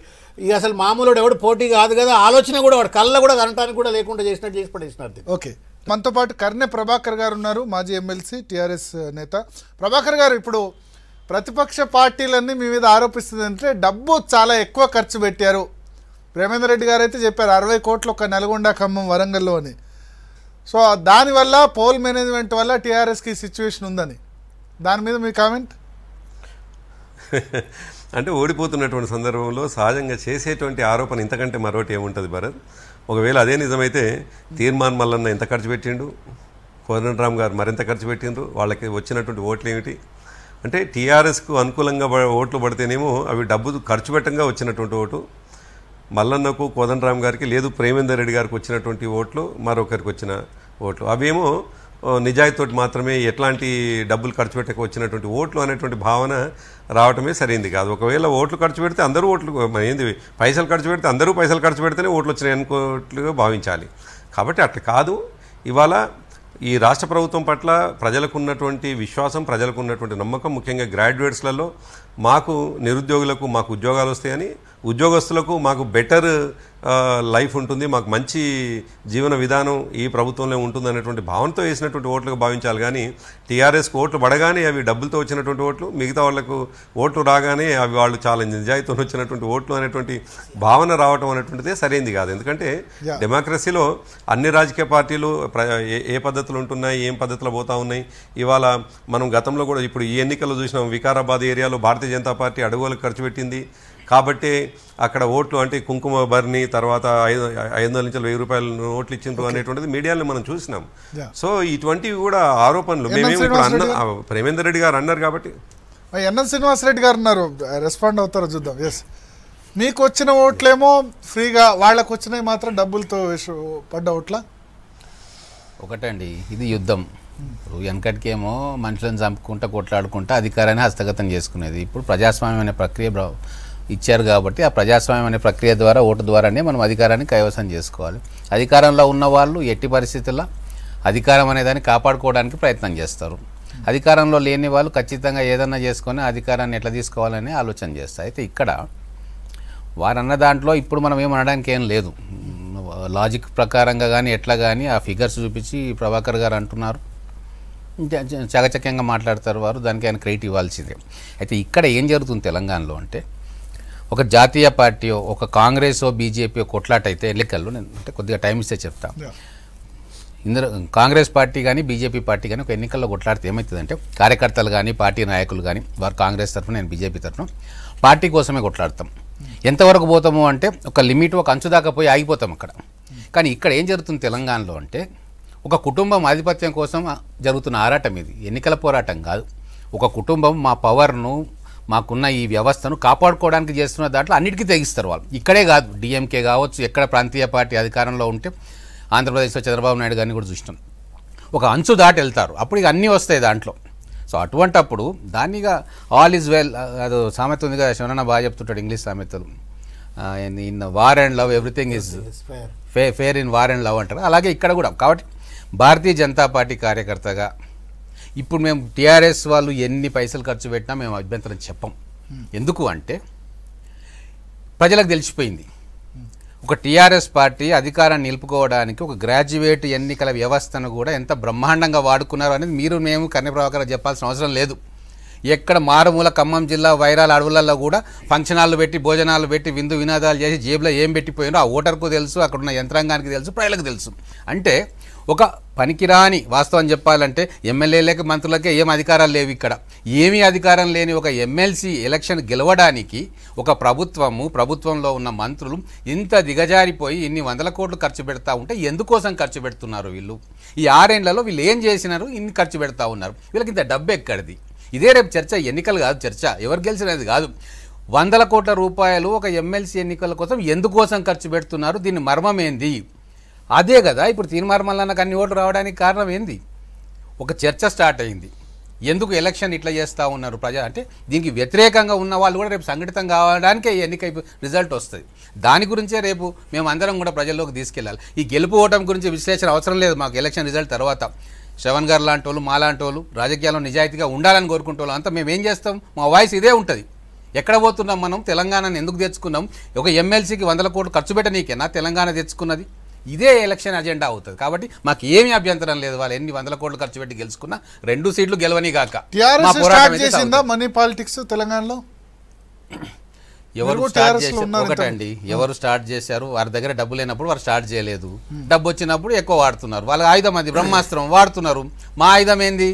S6: ఇక అసలు మామూలు ఎవడు పోటీ కాదు కదా ఆలోచన కూడా వాడు కళ్ళ కూడా కనటానికి కూడా లేకుండా చేసినట్టు చేసి
S1: పడేసినట్టు ఓకే మనతో పాటు కర్ణె ప్రభాకర్ గారు ఉన్నారు మాజీ ఎమ్మెల్సీ టీఆర్ఎస్ నేత ప్రభాకర్ గారు ఇప్పుడు ప్రతిపక్ష పార్టీలన్నీ మీ మీద ఆరోపిస్తుంది అంటే డబ్బు చాలా ఎక్కువ ఖర్చు పెట్టారు ప్రేమేంద్ర రెడ్డి గారు అయితే చెప్పారు అరవై కోట్లు ఒక నల్గొండ ఖమ్మం వరంగల్లో అని సో దానివల్ల పోల్ మేనేజ్మెంట్ వల్ల టీఆర్ఎస్కి సిచ్యువేషన్ ఉందని దాని మీద మీ కామెంట్
S3: అంటే ఓడిపోతున్నటువంటి సందర్భంలో సహజంగా చేసేటువంటి ఆరోపణ ఇంతకంటే మరొకటి ఏముంటుంది భరత్ ఒకవేళ అదే నిజమైతే తీర్మాన్ మల్లన్న ఎంత ఖర్చు పెట్టిండు కోదండరామ్ గారు మరింత ఖర్చు పెట్టిండ్రు వాళ్ళకి వచ్చినటువంటి ఓట్లు ఏమిటి అంటే టీఆర్ఎస్కు అనుకూలంగా ఓట్లు పడితేనేమో అవి డబ్బు ఖర్చు పెట్టంగా వచ్చినటువంటి ఓటు మల్లన్నకు కోదండరామ్ గారికి లేదు ప్రేమేందర్ రెడ్డి గారికి వచ్చినటువంటి ఓట్లు మరొకరికి వచ్చిన ఓట్లు అవేమో నిజాయితీతో మాత్రమే ఎట్లాంటి డబ్బులు ఖర్చు పెట్టక వచ్చినటువంటి ఓట్లు అనేటువంటి భావన రావటమే సరైంది కాదు ఒకవేళ ఓట్లు ఖర్చు పెడితే అందరూ ఓట్లు ఏంది పైసలు ఖర్చు పెడితే అందరూ పైసలు ఖర్చు పెడితేనే ఓట్లు వచ్చినాయి అనుకోట్లు భావించాలి కాబట్టి అట్లా కాదు ఇవాళ ఈ రాష్ట్ర ప్రభుత్వం పట్ల ప్రజలకు ఉన్నటువంటి విశ్వాసం ప్రజలకు ఉన్నటువంటి నమ్మకం ముఖ్యంగా గ్రాడ్యుయేట్స్లలో మాకు నిరుద్యోగులకు మాకు ఉద్యోగాలు వస్తాయని ఉద్యోగస్తులకు మాకు బెటర్ లైఫ్ ఉంటుంది మాకు మంచి జీవన విధానం ఈ ప్రభుత్వంలో ఉంటుంది అనేటువంటి భావనతో వేసినటువంటి ఓట్లుగా భావించాలి కానీ టీఆర్ఎస్కి ఓట్లు పడగానే అవి డబ్బులతో వచ్చినటువంటి ఓట్లు మిగతా వాళ్ళకు ఓట్లు రాగానే అవి వాళ్ళు చాలా నిజాయితీతో వచ్చినటువంటి ఓట్లు అనేటువంటి భావన రావటం అనేటువంటిదే సరైంది కాదు ఎందుకంటే డెమోక్రసీలో అన్ని రాజకీయ పార్టీలు ఏ పద్ధతులు ఉంటున్నాయి ఏం పద్ధతులు పోతా ఉన్నాయి ఇవాళ మనం గతంలో కూడా ఇప్పుడు ఈ ఎన్నికల్లో చూసినాం వికారాబాద్ ఏరియాలో భారతీయ జనతా పార్టీ అడుగులకు ఖర్చు పెట్టింది కాబట్టి అక్కడ ఓట్లు అంటే కుంకుమ బర్ని తర్వాత ఐదు ఐదు వందల నుంచి వెయ్యి రూపాయలు ఓట్లు ఇచ్చిండ్రు అనేటువంటిది మీడియాలో మనం చూసినాం సో ఇటువంటివి కూడా ఆరోపణలు మేమేమి అన్న ప్రేమేందర్ రెడ్డి గారు అన్నారు కాబట్టి
S1: ఎన్ఎన్ శ్రీనివాసరెడ్డి గారు అన్నారు రెస్పాండ్ అవుతారో చూద్దాం ఎస్ మీకు వచ్చిన ఓట్లేమో ఫ్రీగా వాళ్ళకు వచ్చినవి మాత్రం డబ్బులతో పడ్డ ఓట్ల
S2: ఒకటండి ఇది యుద్ధం hmm. వెనకటికి ఏమో మనుషులను చంపుకుంటా కొట్లాడుకుంటా అధికారాన్ని హస్తగతం చేసుకునేది ఇప్పుడు ప్రజాస్వామ్యం అనే ప్రక్రియ ఇచ్చారు కాబట్టి ఆ ప్రజాస్వామ్యం అనే ప్రక్రియ ద్వారా ఓటు ద్వారానే మనం అధికారాన్ని కైవసం చేసుకోవాలి అధికారంలో ఉన్న వాళ్ళు ఎట్టి పరిస్థితుల్లో అధికారం అనేదాన్ని కాపాడుకోవడానికి ప్రయత్నం చేస్తారు అధికారంలో లేని వాళ్ళు ఖచ్చితంగా ఏదన్నా చేసుకొని అధికారాన్ని ఎట్లా తీసుకోవాలని ఆలోచన చేస్తారు అయితే ఇక్కడ వారన్న దాంట్లో ఇప్పుడు మనం అనడానికి ఏం లేదు లాజిక్ ప్రకారంగా కానీ ఎట్లా కానీ ఆ ఫిగర్స్ చూపించి ప్రభాకర్ గారు అంటున్నారు చకచక్యంగా మాట్లాడతారు వారు దానికి ఆయన క్రెడిట్ ఇవ్వాల్సిందే అయితే ఇక్కడ ఏం జరుగుతుంది తెలంగాణలో అంటే ఒక జాతీయ పార్టీయో ఒక కాంగ్రెస్ బీజేపీ కొట్లాట అయితే ఎన్నికల్లో నేను అంటే కొద్దిగా టైం ఇస్తే చెప్తాను ఇందులో కాంగ్రెస్ పార్టీ కానీ బీజేపీ పార్టీ కానీ ఒక ఎన్నికల్లో కొట్లాడితే ఏమవుతుందంటే కార్యకర్తలు కానీ పార్టీ నాయకులు కానీ వారు కాంగ్రెస్ తరఫున నేను బీజేపీ తరఫున పార్టీ కోసమే కొట్లాడతాం hmm. ఎంతవరకు పోతాము అంటే ఒక లిమిట్ ఒక అంచు దాకా పోయి ఆగిపోతాం అక్కడ hmm. కానీ ఇక్కడ ఏం జరుగుతుంది తెలంగాణలో అంటే ఒక కుటుంబం ఆధిపత్యం కోసం జరుగుతున్న ఆరాటం ఇది ఎన్నికల పోరాటం కాదు ఒక కుటుంబం మా పవర్ను మాకున్న ఈ వ్యవస్థను కాపాడుకోవడానికి చేస్తున్న దాంట్లో అన్నిటికీ తెగిస్తారు వాళ్ళు ఇక్కడే కాదు డిఎంకే కావచ్చు ఎక్కడ ప్రాంతీయ పార్టీ అధికారంలో ఉంటే ఆంధ్రప్రదేశ్లో చంద్రబాబు నాయుడు గారిని కూడా చూసినాం ఒక అంచు దాటి వెళ్తారు అప్పుడు ఇక అన్నీ వస్తాయి దాంట్లో సో అటువంటప్పుడు దాన్నిగా ఆల్ ఈజ్ వెల్ అది సామెత ఉంది కదా శివనన్న బాగా చెప్తుంటాడు ఇంగ్లీష్ సామెతలు in war and love everything is fa fair in war and love అంటారు అలాగే ఇక్కడ కూడా కాబట్టి భారతీయ జనతా పార్టీ కార్యకర్తగా ఇప్పుడు మేము టీఆర్ఎస్ వాళ్ళు ఎన్ని పైసలు ఖర్చు పెట్టినా మేము అభ్యంతరం చెప్పం hmm. ఎందుకు అంటే ప్రజలకు తెలిసిపోయింది ఒక టీఆర్ఎస్ పార్టీ అధికారాన్ని నిలుపుకోవడానికి ఒక గ్రాడ్యుయేట్ ఎన్నికల వ్యవస్థను కూడా ఎంత బ్రహ్మాండంగా వాడుకున్నారు అనేది మీరు మేము ప్రభాకర్ చెప్పాల్సిన అవసరం లేదు ఎక్కడ మారుమూల ఖమ్మం జిల్లా వైరాల అడవులలో కూడా ఫంక్షన్ పెట్టి భోజనాలు పెట్టి విందు వినోదాలు చేసి జేబులో ఏం పెట్టిపోయినో ఆ ఓటర్కు తెలుసు అక్కడున్న యంత్రాంగానికి తెలుసు ప్రజలకు తెలుసు అంటే ఒక పనికిరాని వాస్తవం చెప్పాలంటే ఎమ్మెల్యేలకి మంత్రులకే ఏం అధికారాలు లేవు ఇక్కడ ఏమీ అధికారం లేని ఒక ఎమ్మెల్సీ ఎలక్షన్ గెలవడానికి ఒక ప్రభుత్వము ప్రభుత్వంలో ఉన్న మంత్రులు ఇంత దిగజారిపోయి ఇన్ని వందల కోట్లు ఖర్చు పెడతా ఉంటే ఎందుకోసం ఖర్చు పెడుతున్నారు వీళ్ళు ఈ ఆరేండ్లలో వీళ్ళు ఏం చేసినారు ఇన్ని ఖర్చు పెడతా ఉన్నారు వీళ్ళకి ఇంత డబ్బు ఎక్కడిది ఇదే రేపు చర్చ ఎన్నికలు కాదు చర్చ ఎవరు గెలిచినది కాదు వందల కోట్ల రూపాయలు ఒక ఎమ్మెల్సీ ఎన్నికల కోసం ఎందుకోసం ఖర్చు పెడుతున్నారు దీని మర్మమేంది అదే కదా ఇప్పుడు తీన్మార్ అన్ని ఓట్లు రావడానికి కారణం ఏంది ఒక చర్చ స్టార్ట్ అయింది ఎందుకు ఎలక్షన్ ఇట్లా చేస్తూ ఉన్నారు ప్రజ అంటే దీనికి వ్యతిరేకంగా ఉన్న వాళ్ళు కూడా రేపు సంఘటితం కావడానికే ఎన్నిక రిజల్ట్ వస్తుంది దాని గురించే రేపు మేము అందరం కూడా ప్రజల్లోకి తీసుకెళ్ళాలి ఈ గెలుపు ఓటమి గురించి విశ్లేషణ అవసరం లేదు మాకు ఎలక్షన్ రిజల్ట్ తర్వాత శ్రవణ్ గారు లాంటి వాళ్ళు మా లాంటి వాళ్ళు రాజకీయాల్లో నిజాయితీగా ఉండాలని కోరుకుంటే వాళ్ళు అంతా మేము ఏం చేస్తాం మా వాయిస్ ఇదే ఉంటుంది ఎక్కడ పోతున్నాం మనం తెలంగాణను ఎందుకు తెచ్చుకున్నాం ఒక ఎమ్మెల్సీకి వందల కోట్లు ఖర్చు పెట్టనీకేనా తెలంగాణ తెచ్చుకున్నది ఇదే ఎలక్షన్ అజెండా అవుతుంది కాబట్టి మాకు ఏమి అభ్యంతరం లేదు వాళ్ళు ఎన్ని వందల కోట్లు ఖర్చు పెట్టి గెలుచుకున్నా రెండు సీట్లు గెలవని కాక
S1: మనీ పాలిటిక్స్ తెలంగాణలో ఎవరు స్టార్ట్ చేసారు ఒకటండి
S2: ఎవరు స్టార్ట్ చేశారు వారి దగ్గర డబ్బు లేనప్పుడు వారు స్టార్ట్ చేయలేదు డబ్బు వచ్చినప్పుడు ఎక్కువ వాడుతున్నారు వాళ్ళ ఆయుధం అది బ్రహ్మాస్త్రం వాడుతున్నారు మా ఆయుధం ఏంది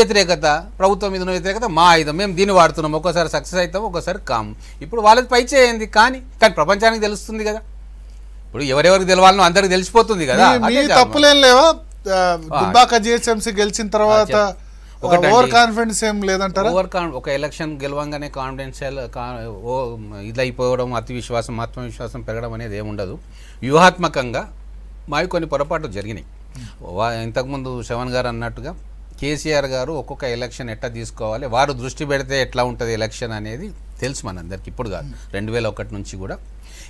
S2: వ్యతిరేకత ప్రభుత్వం మీద ఉన్న వ్యతిరేకత మా ఆయుధం మేము దీన్ని వాడుతున్నాం ఒక్కోసారి సక్సెస్ అవుతాం ఒక్కోసారి కాము ఇప్పుడు వాళ్ళది పై కానీ కానీ ప్రపంచానికి తెలుస్తుంది కదా ఇప్పుడు ఎవరెవరికి తెలవాలనో అందరికి తెలిసిపోతుంది కదా తప్పులేం
S1: లేవా దుబ్బాక జిహెచ్ఎంసీ గెలిచిన తర్వాత ఓవర్ కాన్ఫిడెన్స్ ఏం
S2: లేదంటారా ఓవర్ ఒక ఎలక్షన్ గెలవంగానే కాన్ఫిడెన్స్ ఇది అయిపోవడం అతి విశ్వాసం ఆత్మవిశ్వాసం పెరగడం అనేది ఏముండదు వ్యూహాత్మకంగా మావి కొన్ని పొరపాట్లు జరిగినాయి ఇంతకుముందు శవన్ గారు అన్నట్టుగా కేసీఆర్ గారు ఒక్కొక్క ఎలక్షన్ ఎట్లా తీసుకోవాలి వారు దృష్టి పెడితే ఎట్లా ఉంటుంది ఎలక్షన్ అనేది తెలుసు మనందరికి ఇప్పుడు కాదు రెండు వేల ఒకటి నుంచి కూడా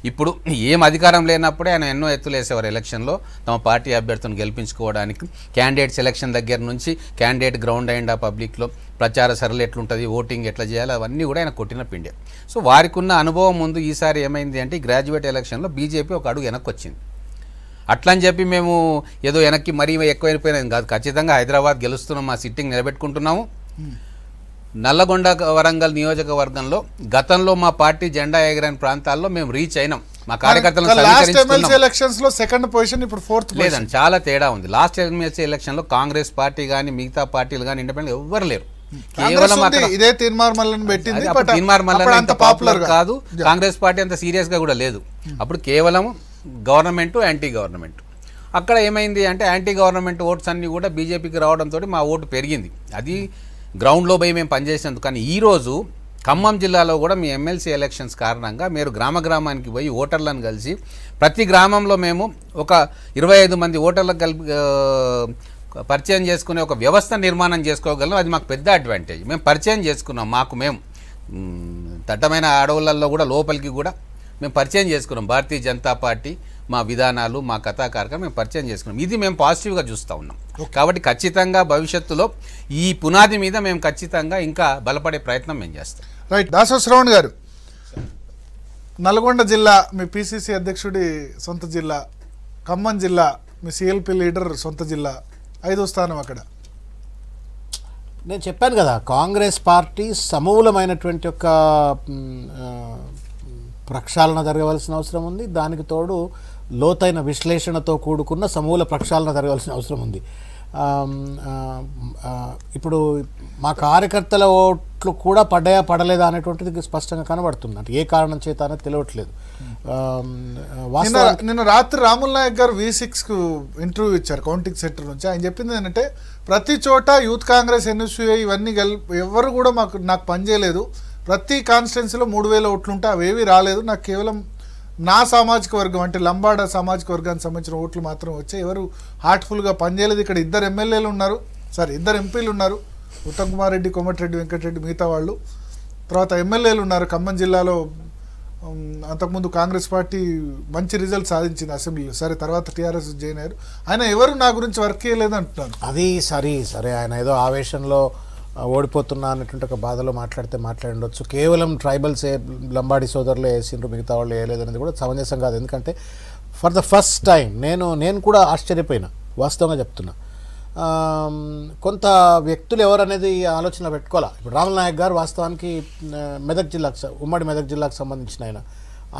S2: ఇప్పుడు ఏం అధికారం లేనప్పుడే ఆయన ఎన్నో ఎత్తులేసేవారు ఎలక్షన్లో తమ పార్టీ అభ్యర్థులను గెలిపించుకోవడానికి క్యాండిడేట్ సెలక్షన్ దగ్గర నుంచి క్యాండిడేట్ గ్రౌండ్ అయిండ్ ఆ పబ్లిక్లో ప్రచార సరళి ఎట్లుంటుంది ఓటింగ్ ఎట్లా చేయాలి అవన్నీ కూడా ఆయన కొట్టిన పిండే సో వారికి ఉన్న అనుభవం ముందు ఈసారి ఏమైంది అంటే గ్రాడ్యుయేట్ ఎలక్షన్లో బీజేపీ ఒక అడుగు వెనక్కి వచ్చింది అట్లని చెప్పి మేము ఏదో వెనక్కి మరీ ఎక్కువైపోయినాం కాదు ఖచ్చితంగా హైదరాబాద్ గెలుస్తున్నాం మా సిట్టింగ్ నిలబెట్టుకుంటున్నాము hmm. నల్లగొండ వరంగల్ నియోజకవర్గంలో గతంలో మా పార్టీ జెండా ఎగిరైన ప్రాంతాల్లో మేము రీచ్ అయినాం మా కార్యకర్తలు
S1: సెకండ్ పొజిషన్ ఇప్పుడు ఫోర్త్
S2: చాలా తేడా ఉంది లాస్ట్ ఎమ్మెల్సీ ఎలక్షన్ లో కాంగ్రెస్ పార్టీ కానీ మిగతా పార్టీలు కానీ ఇండిపెండెంట్ ఎవ్వరు లేరు
S1: పెట్టింది తీర్మార్ అంత పాపులర్ కాదు
S2: కాంగ్రెస్ పార్టీ అంత సీరియస్ గా కూడా లేదు అప్పుడు కేవలం గవర్నమెంట్ యాంటీ గవర్నమెంట్ అక్కడ ఏమైంది అంటే యాంటీ గవర్నమెంట్ ఓట్స్ అన్ని కూడా బీజేపీకి రావడంతో మా ఓటు పెరిగింది అది గ్రౌండ్లో పోయి మేము పనిచేసినందుకు కానీ ఈరోజు ఖమ్మం జిల్లాలో కూడా మీ ఎమ్మెల్సీ ఎలక్షన్స్ కారణంగా మీరు గ్రామ గ్రామానికి పోయి ఓటర్లను కలిసి ప్రతి గ్రామంలో మేము ఒక ఇరవై మంది ఓటర్లకు కలిపి పరిచయం చేసుకునే ఒక వ్యవస్థ నిర్మాణం చేసుకోగలం అది మాకు పెద్ద అడ్వాంటేజ్ మేము పరిచయం చేసుకున్నాం మాకు మేము దట్టమైన అడవులలో కూడా లోపలికి కూడా మేము పరిచయం చేసుకున్నాం భారతీయ జనతా పార్టీ మా విధానాలు మా కథాకారకం మేము పరిచయం చేసుకున్నాం ఇది మేము పాజిటివ్గా చూస్తూ ఉన్నాం కాబట్టి ఖచ్చితంగా భవిష్యత్తులో ఈ పునాది మీద మేము ఖచ్చితంగా ఇంకా బలపడే ప్రయత్నం మేము చేస్తాం
S1: రైట్ దాసశ్రవణ్ గారు నల్గొండ జిల్లా మీ పిసిసి అధ్యక్షుడి సొంత జిల్లా ఖమ్మం జిల్లా మీ సిఎల్పి లీడర్ సొంత జిల్లా ఐదో స్థానం అక్కడ
S6: నేను చెప్పాను కదా కాంగ్రెస్ పార్టీ సమూలమైనటువంటి ఒక ప్రక్షాళన జరగవలసిన అవసరం ఉంది దానికి తోడు లోతైన విశ్లేషణతో కూడుకున్న సమూల ప్రక్షాళన జరగాల్సిన అవసరం ఉంది ఇప్పుడు మా కార్యకర్తల ఓట్లు కూడా పడ్డాయా పడలేదా అనేటువంటిది స్పష్టంగా కనబడుతుంది అంటే ఏ కారణం చేత అనేది తెలియట్లేదు
S1: నిన్న రాత్రి రాముల్ నాయక్ గారు వి సిక్స్కు ఇంటర్వ్యూ ఇచ్చారు కౌంటింగ్ సెంటర్ నుంచి ఆయన చెప్పింది ఏంటంటే ప్రతి చోట యూత్ కాంగ్రెస్ ఎన్ఎస్యూఏ ఇవన్నీ గెల్ ఎవరు కూడా మాకు నాకు పనిచేయలేదు ప్రతి కాన్స్టిట్యున్సీలో మూడు వేల ఓట్లుంటే అవేవి రాలేదు నాకు కేవలం నా సామాజిక వర్గం అంటే లంబాడ సామాజిక వర్గానికి సంబంధించిన ఓట్లు మాత్రం వచ్చాయి ఎవరు హార్ట్ఫుల్గా పనిచేయలేదు ఇక్కడ ఇద్దరు ఎమ్మెల్యేలు ఉన్నారు సారీ ఇద్దరు ఎంపీలు ఉన్నారు ఉత్తమ్ కుమార్ రెడ్డి కొమ్మటిరెడ్డి వెంకటరెడ్డి మిగతా వాళ్ళు తర్వాత ఎమ్మెల్యేలు ఉన్నారు ఖమ్మం జిల్లాలో అంతకుముందు కాంగ్రెస్ పార్టీ మంచి రిజల్ట్ సాధించింది అసెంబ్లీలో సరే తర్వాత టీఆర్ఎస్ జాయిన్ అయ్యారు ఆయన ఎవరు నా గురించి వర్క్ చేయలేదు అంటున్నారు అది సరే సరే ఆయన ఏదో ఆవేశంలో ఓడిపోతున్నా
S6: అన్నటువంటి ఒక బాధలో మాట్లాడితే మాట్లాడవచ్చు కేవలం ట్రైబల్స్ ఏ లంబాడి సోదరులు వేసిండ్రు మిగతా వాళ్ళు వేయలేదు అనేది కూడా సమంజసం కాదు ఎందుకంటే ఫర్ ద ఫస్ట్ టైం నేను నేను కూడా ఆశ్చర్యపోయినా వాస్తవంగా చెప్తున్నా కొంత వ్యక్తులు ఎవరనేది ఆలోచన పెట్టుకోవాలా ఇప్పుడు రాముల నాయక్ గారు వాస్తవానికి మెదక్ జిల్లాకు ఉమ్మడి మెదక్ జిల్లాకు సంబంధించిన ఆయన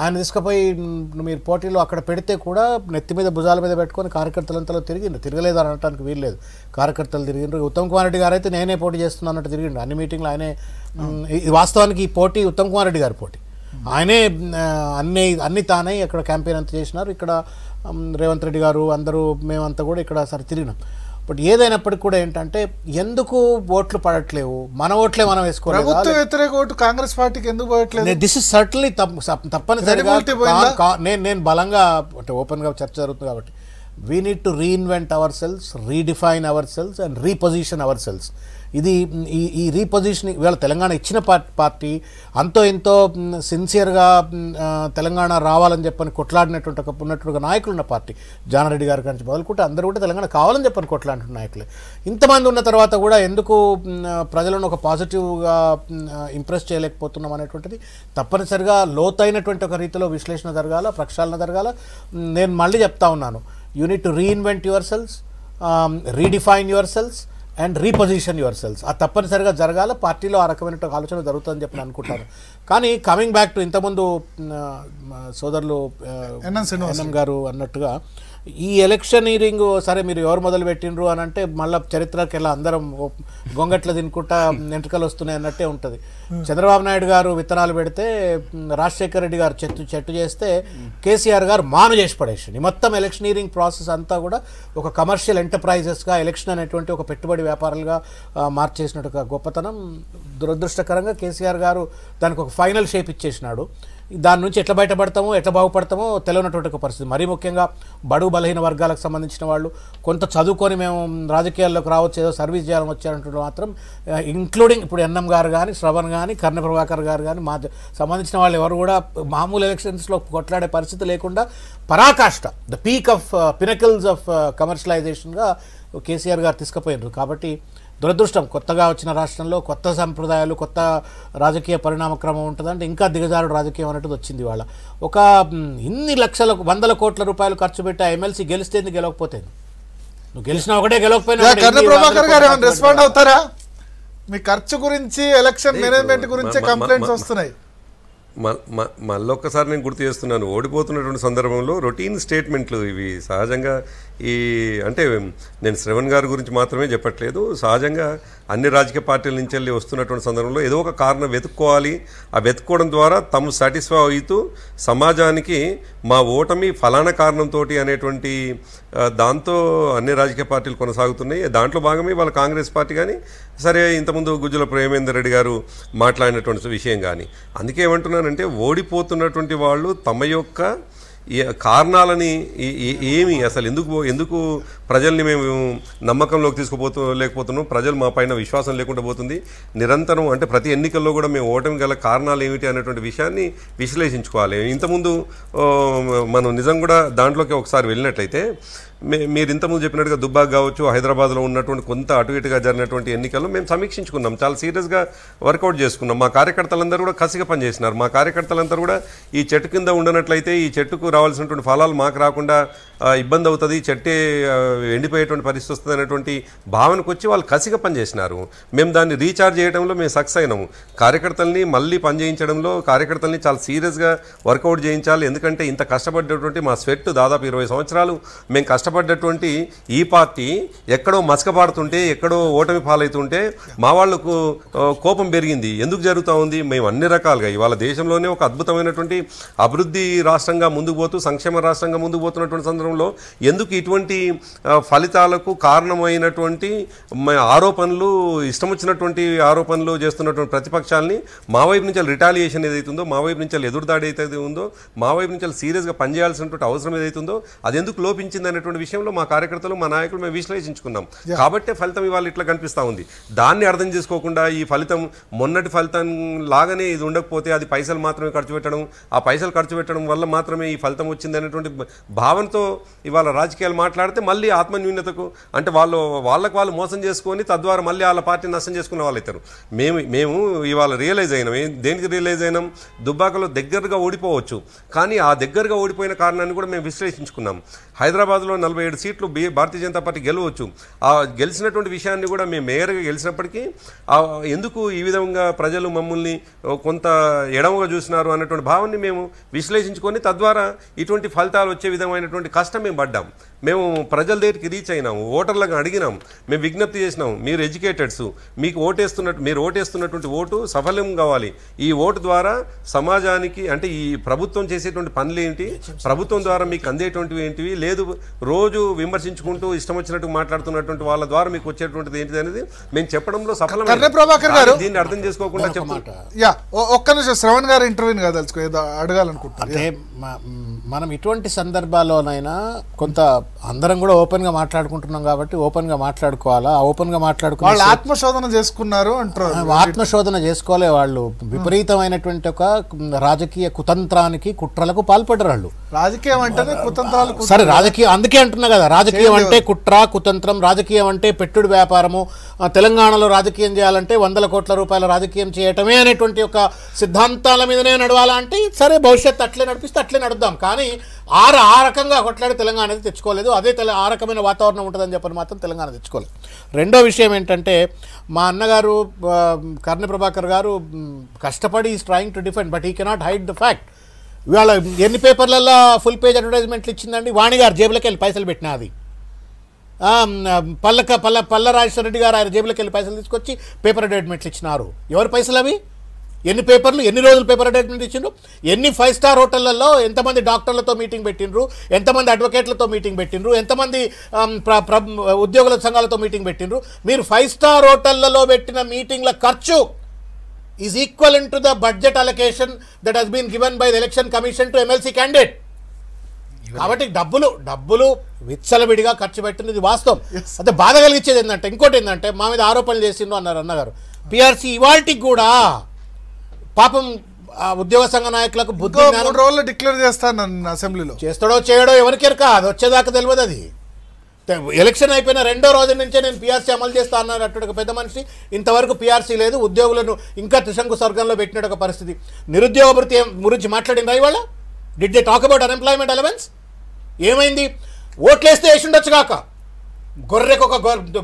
S6: ఆయన తీసుకుపోయి మీరు పోటీలో అక్కడ పెడితే కూడా నెత్తి మీద భుజాల మీద పెట్టుకొని కార్యకర్తలంతలో తిరిగిండు తిరగలేదు అని అనడానికి వీల్లేదు కార్యకర్తలు తిరిగిండ్రు ఉత్తమ్ కుమార్ రెడ్డి గారు అయితే నేనే పోటీ చేస్తున్నాను అన్నట్టు తిరిగిండు అన్ని మీటింగ్లో ఆయనే వాస్తవానికి ఈ పోటీ ఉత్తమ్ కుమార్ రెడ్డి గారి పోటీ ఆయనే అన్ని అన్ని తానే అక్కడ క్యాంపెయిన్ అంతా చేసినారు ఇక్కడ రేవంత్ రెడ్డి గారు అందరూ మేమంతా కూడా ఇక్కడ సరే తిరిగినాం బట్ ఏదైనప్పటికీ కూడా ఏంటంటే ఎందుకు ఓట్లు పడట్లేవు మన ఓట్లే మనం వేసుకోవాలి ప్రభుత్వ
S1: వ్యతిరేక కాంగ్రెస్ పార్టీకి ఎందుకు దిస్ ఇస్ సర్టన్లీ తప్పనిసరిగా
S6: నేను నేను బలంగా అంటే ఓపెన్గా చర్చ జరుగుతుంది కాబట్టి we need to reinvent ourselves redefine ourselves and reposition ourselves ఇది ఈ ఈ రీపొజిషన్ ఇవాళ తెలంగాణ ఇచ్చిన పార్టీ అంతో ఎంతో సిన్సియర్గా తెలంగాణ రావాలని చెప్పని కొట్లాడినటువంటి ఉన్నటువంటి నాయకులు ఉన్న పార్టీ జానారెడ్డి గారి నుంచి మొదలుకుంటే అందరూ కూడా తెలంగాణ కావాలని చెప్పని కొట్లాడిన నాయకులే ఇంతమంది ఉన్న తర్వాత కూడా ఎందుకు ప్రజలను ఒక పాజిటివ్గా ఇంప్రెస్ చేయలేకపోతున్నాం అనేటువంటిది తప్పనిసరిగా లోతైనటువంటి ఒక రీతిలో విశ్లేషణ జరగాల ప్రక్షాళన జరగాల నేను మళ్ళీ చెప్తా ఉన్నాను you need to reinvent yourselves redefine yourselves and reposition yourselves ఆ తప్పనిసరిగా జరగాల పార్టీలో ఆ రకమైన ఆలోచన జరుగుతుందని చెప్పి అనుకుంటారు కానీ కమింగ్ బ్యాక్ టు ఇంతకుముందు సోదరులు ఎన్ఎం గారు అన్నట్టుగా ఈ ఎలక్షన్ ఇయరింగ్ సరే మీరు ఎవరు మొదలు పెట్టినరు అని అంటే మళ్ళీ చరిత్రకి ఎలా అందరం గొంగట్లు తినుకుంటా వెంట్రుకలు వస్తున్నాయి అన్నట్టే ఉంటుంది చంద్రబాబు నాయుడు గారు విత్తనాలు పెడితే రాజశేఖర రెడ్డి గారు చెట్టు చెట్టు చేస్తే కేసీఆర్ గారు మాను చేసి పడేసింది మొత్తం ఎలక్షన్ ఇయరింగ్ ప్రాసెస్ అంతా కూడా ఒక కమర్షియల్ ఎంటర్ప్రైజెస్గా ఎలక్షన్ అనేటువంటి ఒక పెట్టుబడి వ్యాపారాలుగా మార్చేసినట్టు గొప్పతనం దురదృష్టకరంగా కేసీఆర్ గారు దానికి ఒక ఫైనల్ షేప్ ఇచ్చేసినాడు దాని నుంచి ఎట్లా బయటపడతామో ఎట్లా బాగుపడతామో తెలియనటువంటి ఒక పరిస్థితి మరీ ముఖ్యంగా బడుగు బలహీన వర్గాలకు సంబంధించిన వాళ్ళు కొంత చదువుకొని మేము రాజకీయాల్లోకి రావచ్చు ఏదో సర్వీస్ చేయాలని వచ్చారంటే మాత్రం ఇంక్లూడింగ్ ఇప్పుడు ఎన్ఎం గారు కానీ శ్రవణ్ కానీ కర్ణ ప్రభాకర్ గారు కానీ మా సంబంధించిన వాళ్ళు ఎవరు కూడా మామూలు ఎలక్షన్స్లో కొట్లాడే పరిస్థితి లేకుండా పరాకాష్ట the peak of pinnacles of కమర్షియలైజేషన్గా కేసీఆర్ గారు తీసుకుపోయినారు కాబట్టి దురదృష్టం కొత్తగా వచ్చిన రాష్ట్రంలో కొత్త సంప్రదాయాలు కొత్త రాజకీయ పరిణామ క్రమం ఉంటుందంటే ఇంకా దిగజారుడు రాజకీయం అనేటిది వచ్చింది వాళ్ళ ఒక ఇన్ని లక్షల వందల కోట్ల రూపాయలు ఖర్చు పెట్టి ఆ ఎమ్మెల్సీ గెలిస్తే గెలవకపోతే
S3: నువ్వు గెలిచిన ఒకటే గెలవకపోయినా రెస్పాండ్
S1: అవుతారా మీ ఖర్చు గురించి ఎలక్షన్ మేనేజ్మెంట్ గురించి కంప్లైంట్స్ వస్తున్నాయి
S3: మళ్ళొక్కసారి నేను గుర్తు చేస్తున్నాను ఓడిపోతున్నటువంటి సందర్భంలో రొటీన్ స్టేట్మెంట్లు ఇవి సహజంగా ఈ అంటే నేను శ్రవణ్ గారి గురించి మాత్రమే చెప్పట్లేదు సహజంగా అన్ని రాజకీయ పార్టీల నుంచి వెళ్ళి వస్తున్నటువంటి సందర్భంలో ఏదో ఒక కారణం వెతుక్కోవాలి ఆ వెతుక్కోవడం ద్వారా తమ సాటిస్ఫై అవుతూ సమాజానికి మా ఓటమి ఫలానా కారణంతో అనేటువంటి దాంతో అన్ని రాజకీయ పార్టీలు కొనసాగుతున్నాయి దాంట్లో భాగమే వాళ్ళ కాంగ్రెస్ పార్టీ కానీ సరే ఇంతకుముందు గుజ్జుల ప్రేమేందర్ రెడ్డి గారు మాట్లాడినటువంటి విషయం కానీ అందుకే ఏమంటున్నానంటే ఓడిపోతున్నటువంటి వాళ్ళు తమ యొక్క ఏ కారణాలని ఏమి అసలు ఎందుకు ఎందుకు ప్రజల్ని మేము నమ్మకంలోకి తీసుకుపోతు లేకపోతున్నాం ప్రజలు మా పైన విశ్వాసం లేకుండా పోతుంది నిరంతరం అంటే ప్రతి ఎన్నికల్లో కూడా మేము ఓటమి గల కారణాలు ఏమిటి అనేటువంటి విషయాన్ని విశ్లేషించుకోవాలి ఇంతకుముందు మనం నిజం కూడా దాంట్లోకి ఒకసారి వెళ్ళినట్లయితే మే మీరు ఇంతకుముందు చెప్పినట్టుగా దుబ్బాక్ కావచ్చు హైదరాబాద్లో ఉన్నటువంటి కొంత అటు ఇటుగా జరిగినటువంటి ఎన్నికల్లో మేము సమీక్షించుకున్నాం చాలా సీరియస్గా వర్కౌట్ చేసుకున్నాం మా కార్యకర్తలందరూ కూడా కసిగా పనిచేసినారు మా కార్యకర్తలందరూ కూడా ఈ చెట్టు కింద ఉండనట్లయితే ఈ చెట్టుకు రావాల్సినటువంటి ఫలాలు మాకు రాకుండా ఇబ్బంది అవుతుంది చెట్టే ఎండిపోయేటువంటి పరిస్థితి వస్తుంది అనేటువంటి భావనకు వచ్చి వాళ్ళు కసిగా పనిచేసినారు మేము దాన్ని రీఛార్జ్ చేయడంలో మేము సక్సెస్ అయినాము కార్యకర్తల్ని మళ్ళీ పనిచేయించడంలో కార్యకర్తల్ని చాలా సీరియస్గా వర్కౌట్ చేయించాలి ఎందుకంటే ఇంత కష్టపడ్డటువంటి మా స్వెట్ దాదాపు ఇరవై సంవత్సరాలు మేము కష్టపడ్డటువంటి ఈ పార్టీ ఎక్కడో మసకబాడుతుంటే ఎక్కడో ఓటమి పాలవుతుంటే మా వాళ్లకు కోపం పెరిగింది ఎందుకు జరుగుతూ ఉంది మేము అన్ని రకాలుగా ఇవాళ దేశంలోనే ఒక అద్భుతమైనటువంటి అభివృద్ధి రాష్ట్రంగా ముందుకు పోతూ సంక్షేమ రాష్ట్రంగా ముందుకు పోతున్నటువంటి సందర్భం సంవత్సరంలో ఎందుకు ఇటువంటి ఫలితాలకు కారణమైనటువంటి ఆరోపణలు ఇష్టం వచ్చినటువంటి ఆరోపణలు చేస్తున్నటువంటి ప్రతిపక్షాలని మా వైపు నుంచి రిటాలియేషన్ ఏదైతుందో మా వైపు నుంచి ఎదురుదాడి ఏదైతే ఉందో మా వైపు నుంచి సీరియస్గా పనిచేయాల్సినటువంటి అవసరం ఏదైతుందో అది ఎందుకు లోపించింది అనేటువంటి విషయంలో మా కార్యకర్తలు మా నాయకులు మేము విశ్లేషించుకున్నాం కాబట్టే ఫలితం ఇవాళ ఇట్లా కనిపిస్తూ ఉంది దాన్ని అర్థం చేసుకోకుండా ఈ ఫలితం మొన్నటి ఫలితం లాగానే ఇది ఉండకపోతే అది పైసలు మాత్రమే ఖర్చు పెట్టడం ఆ పైసలు ఖర్చు పెట్టడం వల్ల మాత్రమే ఈ ఫలితం వచ్చింది అనేటువంటి భావనతో ఇవాళ రాజకీయాలు మాట్లాడితే మళ్ళీ ఆత్మన్యూన్యతకు అంటే వాళ్ళు వాళ్ళకు వాళ్ళు మోసం చేసుకొని తద్వారా మళ్ళీ వాళ్ళ పార్టీని నష్టం చేసుకునే వాళ్ళు అవుతారు మేము మేము ఇవాళ రియలైజ్ అయినాం దేనికి రియలైజ్ అయినాం దుబ్బాకలో దగ్గరగా ఓడిపోవచ్చు కానీ ఆ దగ్గరగా ఓడిపోయిన కారణాన్ని కూడా మేము విశ్లేషించుకున్నాం హైదరాబాద్లో నలభై ఏడు సీట్లు బీ భారతీయ జనతా పార్టీ గెలవచ్చు ఆ గెలిచినటువంటి విషయాన్ని కూడా మేము మేయర్గా గెలిచినప్పటికీ ఎందుకు ఈ విధంగా ప్రజలు మమ్మల్ని కొంత ఎడమగా చూసినారు అన్నటువంటి భావాన్ని మేము విశ్లేషించుకొని తద్వారా ఇటువంటి ఫలితాలు వచ్చే విధమైనటువంటి కష్టం మేము పడ్డాం మేము ప్రజల దగ్గరికి రీచ్ అయినాము ఓటర్లకు అడిగినాం మేము విజ్ఞప్తి చేసినాం మీరు ఎడ్యుకేటెడ్స్ మీకు ఓటేస్తున్నట్టు మీరు ఓటేస్తున్నటువంటి ఓటు సఫలం కావాలి ఈ ఓటు ద్వారా సమాజానికి అంటే ఈ ప్రభుత్వం చేసేటువంటి పనులు ఏంటి ప్రభుత్వం ద్వారా మీకు అందేటువంటివి ఏంటివి లేదు రోజు విమర్శించుకుంటూ ఇష్టం వచ్చినట్టు మాట్లాడుతున్నటువంటి వాళ్ళ ద్వారా మీకు వచ్చేటువంటిది ఏంటిది అనేది మేము చెప్పడంలో సఫలం ప్రభాకర్ గారు దీన్ని అర్థం చేసుకోకుండా చెప్పమాట
S1: యా శ్రవణ్ గారు ఇంటర్వ్యూని కాదలుచుకో ఏదో అడగాలనుకుంటున్నాను
S6: మనం ఇటువంటి సందర్భాల్లోనైనా కొంత అందరం కూడా ఓపెన్గా మాట్లాడుకుంటున్నాం కాబట్టి ఓపెన్గా మాట్లాడుకోవాలా ఓపెన్గా మాట్లాడుకోవాలి ఆత్మశోధన చేసుకున్నారు అంటారు ఆత్మశోధన చేసుకోలే వాళ్ళు విపరీతమైనటువంటి ఒక రాజకీయ కుతంత్రానికి కుట్రలకు పాల్పడరు వాళ్ళు
S1: రాజకీయం అంటేనే కుతంత్రాలు సరే రాజకీయం
S6: అందుకే అంటున్నా కదా రాజకీయం అంటే కుట్ర కుతంత్రం రాజకీయం అంటే పెట్టుడు వ్యాపారము తెలంగాణలో రాజకీయం చేయాలంటే వందల కోట్ల రూపాయల రాజకీయం చేయటమే అనేటువంటి ఒక సిద్ధాంతాల మీదనే నడవాలా అంటే సరే భవిష్యత్తు అట్లే నడిపిస్తే అట్లే నడుద్దాం కానీ ఆ రకంగా కొట్లాడి తెలంగాణ అనేది తెచ్చుకోలేదు తెచ్చుకోలేదు అదే తెల ఆ రకమైన వాతావరణం ఉంటుందని చెప్పని మాత్రం తెలంగాణ తెచ్చుకోలేదు రెండో విషయం ఏంటంటే మా అన్నగారు కర్ణ ప్రభాకర్ గారు కష్టపడి is trying to defend but he cannot hide the fact ఇవాళ ఎన్ని పేపర్లలో ఫుల్ పేజ్ అడ్వర్టైజ్మెంట్లు ఇచ్చిందండి వాణిగారు జేబులకి వెళ్ళి పైసలు పెట్టినా అది పల్లక పల్ల పల్ల రాజేశ్వర రెడ్డి గారు ఆయన జేబులకి వెళ్ళి పైసలు తీసుకొచ్చి పేపర్ అడ్వర్టైజ్మెంట్లు ఇచ్చినారు ఎవరు పైసలు అవి ఎన్ని పేపర్లు ఎన్ని రోజుల పేపర్ అడ్వర్టైజ్మెంట్ ఇచ్చిండ్రు ఎన్ని ఫైవ్ స్టార్ హోటళ్లలో ఎంతమంది డాక్టర్లతో మీటింగ్ పెట్టిండ్రు ఎంతమంది అడ్వకేట్లతో మీటింగ్ పెట్టిండ్రు ఎంతమంది ఉద్యోగుల సంఘాలతో మీటింగ్ పెట్టిండ్రు మీరు ఫైవ్ స్టార్ హోటళ్లలో పెట్టిన మీటింగ్ల ఖర్చు is equal to the budget allocation that has been given by the election commission to MLC candidate కాబట్టి డబ్బులు డబ్బులు విచ్చలవిడిగా ఖర్చు పెట్టినది వాస్తవం అదే బాధ కలిగించేది ఏంటంటే ఇంకోటి ఏంటంటే మా మీద ఆరోపణలు చేసిండ్రు అన్నారు అన్నగారు పిఆర్సీ ah. ఇవాళకి కూడా పాపం ఉద్యోగ సంఘ నాయకులకు బుద్ధి మూడు రోజులు డిక్లేర్ చేస్తాను అసెంబ్లీలో చేస్తాడో చేయడో ఎవరికి ఎరక అది వచ్చేదాకా తెలియదు అది ఎలక్షన్ అయిపోయిన రెండో రోజు నుంచే నేను పీఆర్సీ అమలు చేస్తా అన్నట్టు అటువంటి పెద్ద మనిషి ఇంతవరకు పీఆర్సీ లేదు ఉద్యోగులను ఇంకా త్రిశంకు స్వర్గంలో పెట్టిన ఒక పరిస్థితి నిరుద్యోగ వృత్తి గురించి మాట్లాడిన ఇవాళ did they talk about unemployment allowance ఏమైంది ఓట్లేస్తే వేసి ఉండొచ్చు కాక గొర్రెకు ఒక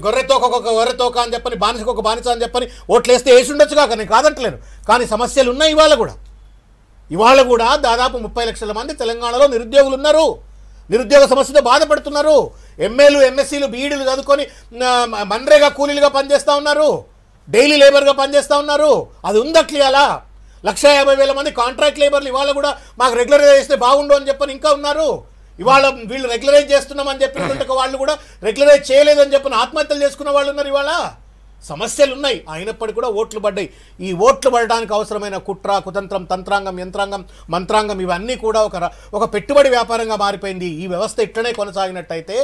S6: గొర్రెతోక ఒక గొర్రెతోక అని చెప్పని బానిసకు ఒక బానిస అని చెప్పని ఓట్లు వేస్తే వేసి ఉండొచ్చు కాక నేను కాదంటలేను కానీ సమస్యలు ఉన్నాయి ఇవాళ కూడా ఇవాళ కూడా దాదాపు ముప్పై లక్షల మంది తెలంగాణలో నిరుద్యోగులు ఉన్నారు నిరుద్యోగ సమస్యతో బాధపడుతున్నారు ఎమ్మెల్యేలు ఎంఎస్సీలు బీఈడీలు చదువుకొని మన్రేగా కూలీలుగా పనిచేస్తూ ఉన్నారు డైలీ లేబర్గా పనిచేస్తూ ఉన్నారు అది అలా లక్ష యాభై వేల మంది కాంట్రాక్ట్ లేబర్లు ఇవాళ కూడా మాకు రెగ్యులర్గా చేస్తే బాగుండు అని చెప్పని ఇంకా ఉన్నారు ఇవాళ వీళ్ళు రెగ్యులరైజ్ చేస్తున్నామని చెప్పినటువంటి వాళ్ళు కూడా రెగ్యులరైజ్ చేయలేదని చెప్పిన ఆత్మహత్యలు చేసుకున్న వాళ్ళు ఉన్నారు ఇవాళ సమస్యలు ఉన్నాయి అయినప్పటికీ కూడా ఓట్లు పడ్డాయి ఈ ఓట్లు పడడానికి అవసరమైన కుట్ర కుతంత్రం తంత్రాంగం యంత్రాంగం మంత్రాంగం ఇవన్నీ కూడా ఒక ఒక పెట్టుబడి వ్యాపారంగా మారిపోయింది ఈ వ్యవస్థ ఇట్లనే కొనసాగినట్టయితే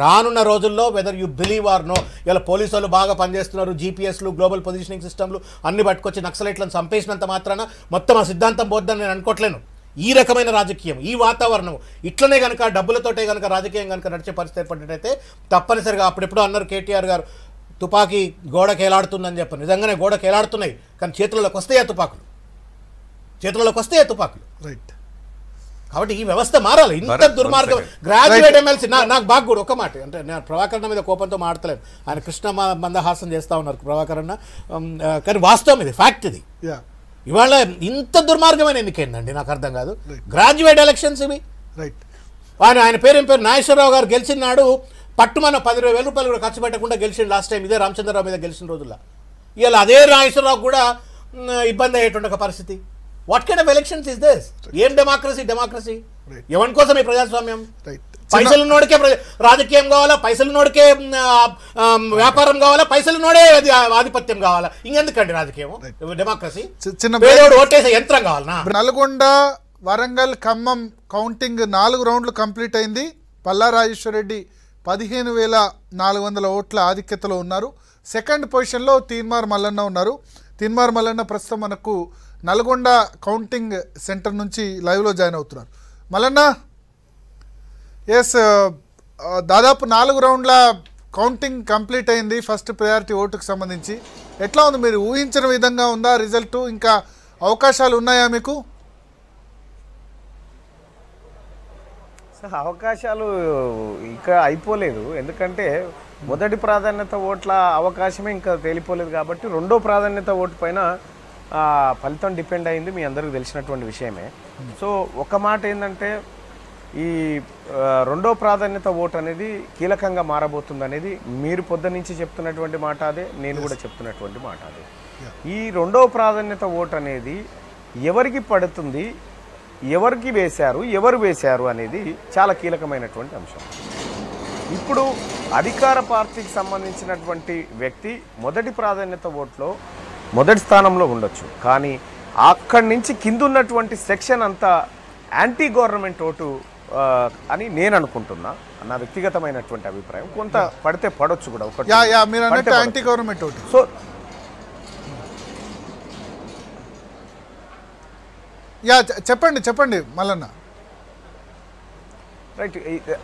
S6: రానున్న రోజుల్లో whether you believe or no ఇలా పోలీసు వాళ్ళు బాగా పనిచేస్తున్నారు జీపీఎస్లు గ్లోబల్ పొజిషనింగ్ సిస్టమ్లు అన్ని పట్టుకొచ్చి నక్సలైట్లను చంపేసినంత మాత్రాన మొత్తం ఆ సిద్ధాంతం పోద్దని నేను అనుకోవట్లేను ఈ రకమైన రాజకీయం ఈ వాతావరణం ఇట్లనే కనుక డబ్బులతోటే కనుక రాజకీయం కనుక నడిచే పరిస్థితి ఏర్పడినట్టయితే తప్పనిసరిగా అప్పుడెప్పుడు అన్నారు కేటీఆర్ గారు తుపాకీ గోడకి ఎలాడుతుందని చెప్పి నిజంగానే గోడకి ఎలాడుతున్నాయి కానీ చేతులలోకి వస్తాయా తుపాకులు చేతులలోకి వస్తాయా తుపాకులు రైట్ కాబట్టి ఈ వ్యవస్థ మారాలి ఇంత దుర్మార్గం గ్రాడ్యుయేట్ ఎమ్మెల్సీ నాకు బాగా కూడా ఒక మాట అంటే నేను ప్రభాకరణ మీద కోపంతో మాడతలేను ఆయన కృష్ణ మందహాసం చేస్తూ ఉన్నారు ప్రభాకరణ కానీ వాస్తవం ఇది ఫ్యాక్ట్ ఇది ఇవాళ ఇంత దుర్మార్గమైన ఎన్నికైందండి నాకు అర్థం కాదు గ్రాడ్యుయేట్ ఎలక్షన్స్ ఇవి రైట్ ఆయన ఆయన పేరు పేరు నాగేశ్వరరావు గారు గెలిచినాడు పట్టుమన పది వేల రూపాయలు కూడా ఖర్చు పెట్టకుండా గెలిచిన లాస్ట్ టైం ఇదే రామచంద్రరావు మీద గెలిచిన రోజుల్లో ఇవాళ అదే నాగేశ్వరరావు కూడా ఇబ్బంది అయ్యేటువంటి పరిస్థితి what kind of elections is this ఏం డెమోక్రసీ డెమోక్రసీ ఎవరి కోసం ఈ ప్రజాస్వామ్యం రైట్ పైసలు నోడికే రాజకీయం కావాలా పైసలు నోడికే వ్యాపారం కావాలా పైసలు నోడే ఆధిపత్యం కావాలా ఇంకెందుకండి రాజకీయం డెమోక్రసీ చిన్న ఓటేసే యంత్రం కావాలనా
S1: నల్గొండ వరంగల్ ఖమ్మం కౌంటింగ్ నాలుగు రౌండ్లు కంప్లీట్ అయింది పల్లా రాజేశ్వరరెడ్డి పదిహేను వేల నాలుగు వందల ఓట్ల ఆధిక్యతలో ఉన్నారు సెకండ్ పొజిషన్లో తీన్మార్ మల్లన్న ఉన్నారు తీన్మార్ మల్లన్న ప్రస్తుతం మనకు నల్గొండ కౌంటింగ్ సెంటర్ నుంచి లైవ్లో జాయిన్ అవుతున్నారు మల్లన్న ఎస్ uh, uh, దాదాపు నాలుగు రౌండ్ల కౌంటింగ్ కంప్లీట్ అయింది ఫస్ట్ ప్రయారిటీ ఓటుకు సంబంధించి ఎట్లా ఉంది మీరు ఊహించిన విధంగా ఉందా రిజల్ట్ ఇంకా అవకాశాలు ఉన్నాయా మీకు
S4: అవకాశాలు ఇంకా అయిపోలేదు ఎందుకంటే మొదటి ప్రాధాన్యత ఓట్ల అవకాశమే ఇంకా తేలిపోలేదు కాబట్టి రెండో ప్రాధాన్యత ఓటు పైన ఫలితం డిపెండ్ అయింది మీ అందరికీ తెలిసినటువంటి విషయమే hmm. సో ఒక మాట ఏంటంటే ఈ రెండో ప్రాధాన్యత ఓటు అనేది కీలకంగా మారబోతుంది అనేది మీరు పొద్దు నుంచి చెప్తున్నటువంటి మాట అదే నేను కూడా చెప్తున్నటువంటి మాట అదే ఈ రెండో ప్రాధాన్యత ఓటు అనేది ఎవరికి పడుతుంది ఎవరికి వేశారు ఎవరు వేశారు అనేది చాలా కీలకమైనటువంటి అంశం ఇప్పుడు అధికార పార్టీకి సంబంధించినటువంటి వ్యక్తి మొదటి ప్రాధాన్యత ఓట్లో మొదటి స్థానంలో ఉండొచ్చు కానీ అక్కడి నుంచి కింద ఉన్నటువంటి సెక్షన్ అంతా యాంటీ గవర్నమెంట్ ఓటు అని నేను అనుకుంటున్నా నా వ్యక్తిగతమైనటువంటి అభిప్రాయం కొంత పడితే పడొచ్చు కూడా ఒకటి యాంటీ గవర్నమెంట్ సో యా చెప్పండి చెప్పండి మల్లన్న రైట్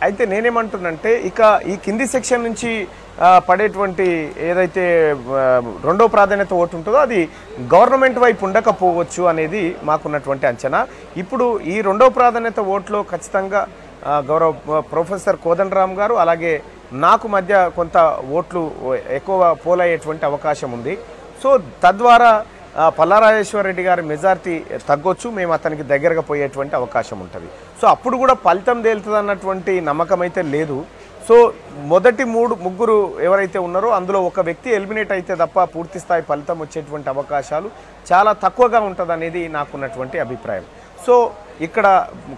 S4: అయితే నేనేమంటున్నంటే ఇక ఈ కింది సెక్షన్ నుంచి పడేటువంటి ఏదైతే రెండో ప్రాధాన్యత ఓటు ఉంటుందో అది గవర్నమెంట్ వైపు ఉండకపోవచ్చు అనేది మాకున్నటువంటి అంచనా ఇప్పుడు ఈ రెండో ప్రాధాన్యత ఓట్లో ఖచ్చితంగా గౌరవ ప్రొఫెసర్ కోదండరామ్ గారు అలాగే నాకు మధ్య కొంత ఓట్లు ఎక్కువ పోలయ్యేటువంటి అవకాశం ఉంది సో తద్వారా పల్లారాజేశ్వరరెడ్డి గారి మెజార్టీ తగ్గొచ్చు మేము అతనికి దగ్గరగా పోయేటువంటి అవకాశం ఉంటుంది సో అప్పుడు కూడా ఫలితం తేలుతుంది అన్నటువంటి నమ్మకం అయితే లేదు సో మొదటి మూడు ముగ్గురు ఎవరైతే ఉన్నారో అందులో ఒక వ్యక్తి ఎలిమినేట్ అయితే తప్ప పూర్తి స్థాయి ఫలితం వచ్చేటువంటి అవకాశాలు చాలా తక్కువగా ఉంటుంది నాకున్నటువంటి అభిప్రాయం సో ఇక్కడ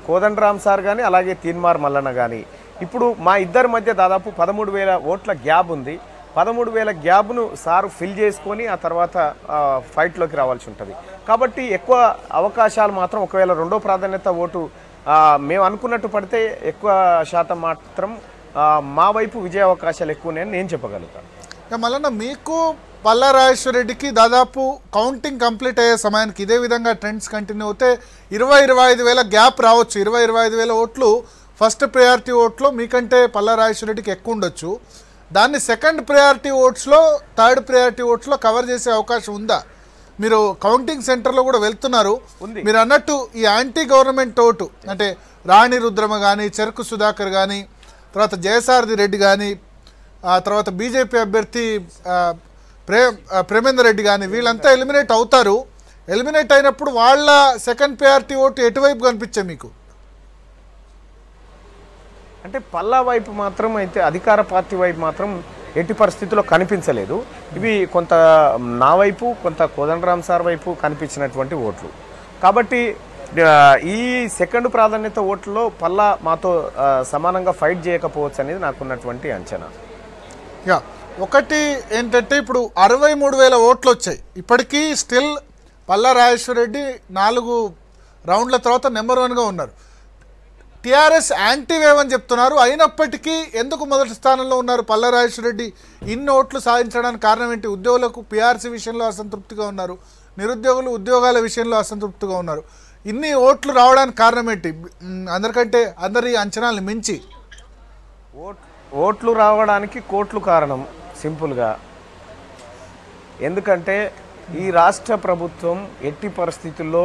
S4: కోదండరామ్ సార్ కానీ అలాగే తీన్మార్ మల్లన్న కానీ ఇప్పుడు మా ఇద్దరి మధ్య దాదాపు పదమూడు వేల ఓట్ల గ్యాప్ ఉంది పదమూడు వేల గ్యాప్ను సార్ ఫిల్ చేసుకొని ఆ తర్వాత ఫైట్లోకి రావాల్సి ఉంటుంది కాబట్టి ఎక్కువ అవకాశాలు మాత్రం ఒకవేళ రెండో ప్రాధాన్యత ఓటు మేము అనుకున్నట్టు పడితే ఎక్కువ శాతం మాత్రం మా వైపు విజయ అవకాశాలు ఎక్కువనే నేను చెప్పగలుగుతాను
S1: మళ్ళీ మీకు పల్లరాజేశ్వరరెడ్డికి రెడ్డికి దాదాపు కౌంటింగ్ కంప్లీట్ అయ్యే సమయానికి ఇదే విధంగా ట్రెండ్స్ కంటిన్యూ అవుతే ఇరవై ఇరవై ఐదు వేల గ్యాప్ రావచ్చు ఇరవై ఇరవై ఐదు వేల ఓట్లు ఫస్ట్ ప్రయారిటీ ఓట్లు మీకంటే పల్లరాజేశ్వరరెడ్డికి రెడ్డికి ఎక్కువ ఉండొచ్చు దాన్ని సెకండ్ ప్రయారిటీ ఓట్స్లో థర్డ్ ప్రయారిటీ ఓట్స్లో కవర్ చేసే అవకాశం ఉందా మీరు కౌంటింగ్ సెంటర్లో కూడా వెళ్తున్నారు మీరు అన్నట్టు ఈ యాంటీ గవర్నమెంట్ ఓటు అంటే రాణి రుద్రమ కానీ చెరుకు సుధాకర్ కానీ తర్వాత జయసారథి రెడ్డి కానీ ఆ తర్వాత బీజేపీ అభ్యర్థి ప్రే ప్రేమేందర్ రెడ్డి కానీ వీళ్ళంతా ఎలిమినేట్ అవుతారు ఎలిమినేట్ అయినప్పుడు వాళ్ళ సెకండ్ ప్రయారిటీ ఓటు ఎటువైపు కనిపించే మీకు
S4: అంటే పల్లా వైపు మాత్రం అయితే అధికార పార్టీ వైపు మాత్రం ఎట్టి పరిస్థితుల్లో కనిపించలేదు ఇవి కొంత నా వైపు కొంత కోదండరామ్ సార్ వైపు కనిపించినటువంటి ఓట్లు కాబట్టి ఈ సెకండ్ ప్రాధాన్యత ఓట్లలో పల్లా మాతో సమానంగా ఫైట్ చేయకపోవచ్చు అనేది నాకున్నటువంటి అంచనా
S1: యా ఒకటి ఏంటంటే ఇప్పుడు అరవై మూడు వేల ఓట్లు వచ్చాయి ఇప్పటికీ స్టిల్ పల్లా రాజేశ్వర రెడ్డి నాలుగు రౌండ్ల తర్వాత నెంబర్ వన్గా ఉన్నారు టీఆర్ఎస్ వేవ్ అని చెప్తున్నారు అయినప్పటికీ ఎందుకు మొదటి స్థానంలో ఉన్నారు పల్లరాజేశ్వర రెడ్డి ఇన్ని ఓట్లు సాధించడానికి కారణం ఏంటి ఉద్యోగులకు పీఆర్సీ విషయంలో అసంతృప్తిగా ఉన్నారు నిరుద్యోగులు ఉద్యోగాల విషయంలో అసంతృప్తిగా ఉన్నారు ఇన్ని ఓట్లు రావడానికి కారణం ఏంటి
S4: అందరికంటే అందరి అంచనాలు మించి ఓట్లు రావడానికి కోట్లు కారణం సింపుల్గా ఎందుకంటే ఈ రాష్ట్ర ప్రభుత్వం ఎట్టి పరిస్థితుల్లో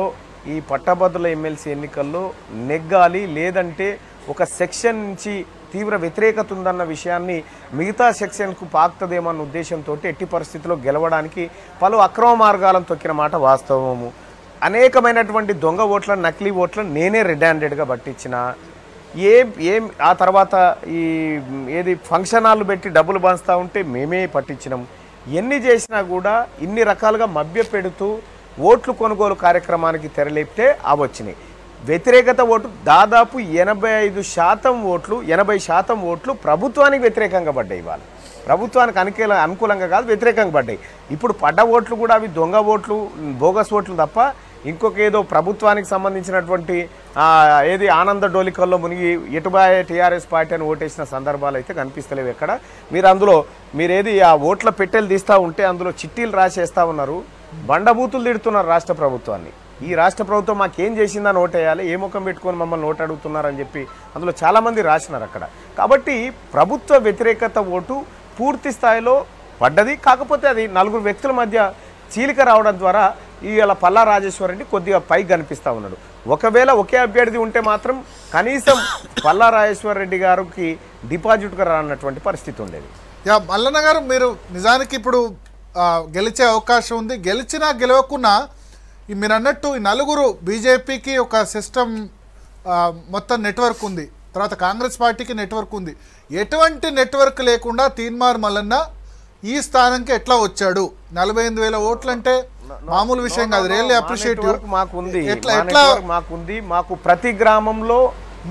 S4: ఈ పట్టభద్రుల ఎమ్మెల్సీ ఎన్నికల్లో నెగ్గాలి లేదంటే ఒక సెక్షన్ నుంచి తీవ్ర వ్యతిరేకత ఉందన్న విషయాన్ని మిగతా సెక్షన్కు పాక్తదేమన్న ఉద్దేశంతో ఎట్టి పరిస్థితిలో గెలవడానికి పలు అక్రమ మార్గాలను తొక్కిన మాట వాస్తవము అనేకమైనటువంటి దొంగ ఓట్లను నకిలీ ఓట్లను నేనే రెడ్ హ్యాండెడ్గా పట్టించిన ఏ ఏం ఆ తర్వాత ఈ ఏది ఫంక్షన్ హాల్ పెట్టి డబ్బులు పంచుతూ ఉంటే మేమే పట్టించినాం ఎన్ని చేసినా కూడా ఇన్ని రకాలుగా మభ్య పెడుతూ ఓట్లు కొనుగోలు కార్యక్రమానికి తెరలేపితే అవచ్చినాయి వ్యతిరేకత ఓటు దాదాపు ఎనభై ఐదు శాతం ఓట్లు ఎనభై శాతం ఓట్లు ప్రభుత్వానికి వ్యతిరేకంగా పడ్డాయి ఇవాళ ప్రభుత్వానికి అనుకూల అనుకూలంగా కాదు వ్యతిరేకంగా పడ్డాయి ఇప్పుడు పడ్డ ఓట్లు కూడా అవి దొంగ ఓట్లు బోగస్ ఓట్లు తప్ప ఇంకొక ఏదో ప్రభుత్వానికి సంబంధించినటువంటి ఏది ఆనంద డోలికల్లో మునిగి ఎటుబాయ్ టీఆర్ఎస్ పార్టీ అని ఓటేసిన సందర్భాలు అయితే కనిపిస్తలేవు ఎక్కడ మీరు అందులో మీరేది ఆ ఓట్ల పెట్టెలు తీస్తూ ఉంటే అందులో చిట్టీలు రాసేస్తూ ఉన్నారు బండబూతులు తిడుతున్నారు రాష్ట్ర ప్రభుత్వాన్ని ఈ రాష్ట్ర ప్రభుత్వం మాకేం చేసిందని వేయాలి ఏ ముఖం పెట్టుకొని మమ్మల్ని ఓటు అడుగుతున్నారని చెప్పి అందులో చాలామంది రాసినారు అక్కడ కాబట్టి ప్రభుత్వ వ్యతిరేకత ఓటు పూర్తి స్థాయిలో పడ్డది కాకపోతే అది నలుగురు వ్యక్తుల మధ్య చీలిక రావడం ద్వారా ఇవాళ పల్లా రాజేశ్వరరెడ్డి కొద్దిగా పైకి కనిపిస్తూ ఉన్నాడు ఒకవేళ ఒకే అభ్యర్థి ఉంటే మాత్రం కనీసం పల్లా రాజేశ్వరరెడ్డి గారికి డిపాజిట్గా రానటువంటి పరిస్థితి ఉండేది మల్లన్న గారు మీరు నిజానికి ఇప్పుడు గెలిచే అవకాశం ఉంది గెలిచినా గెలవకున్నా
S1: మీరు అన్నట్టు ఈ నలుగురు బీజేపీకి ఒక సిస్టమ్ మొత్తం నెట్వర్క్ ఉంది తర్వాత కాంగ్రెస్ పార్టీకి నెట్వర్క్ ఉంది ఎటువంటి నెట్వర్క్ లేకుండా తీన్మార్ మల్లన్న ఈ స్థానంకి ఎట్లా వచ్చాడు నలభై ఎనిమిది వేల ఓట్లు అంటే మామూలు విషయం కాదు రియల్లీ అప్రిషియేట్ మాకు ఉంది ఎట్లా ఎట్లా
S4: మాకు మాకు ప్రతి గ్రామంలో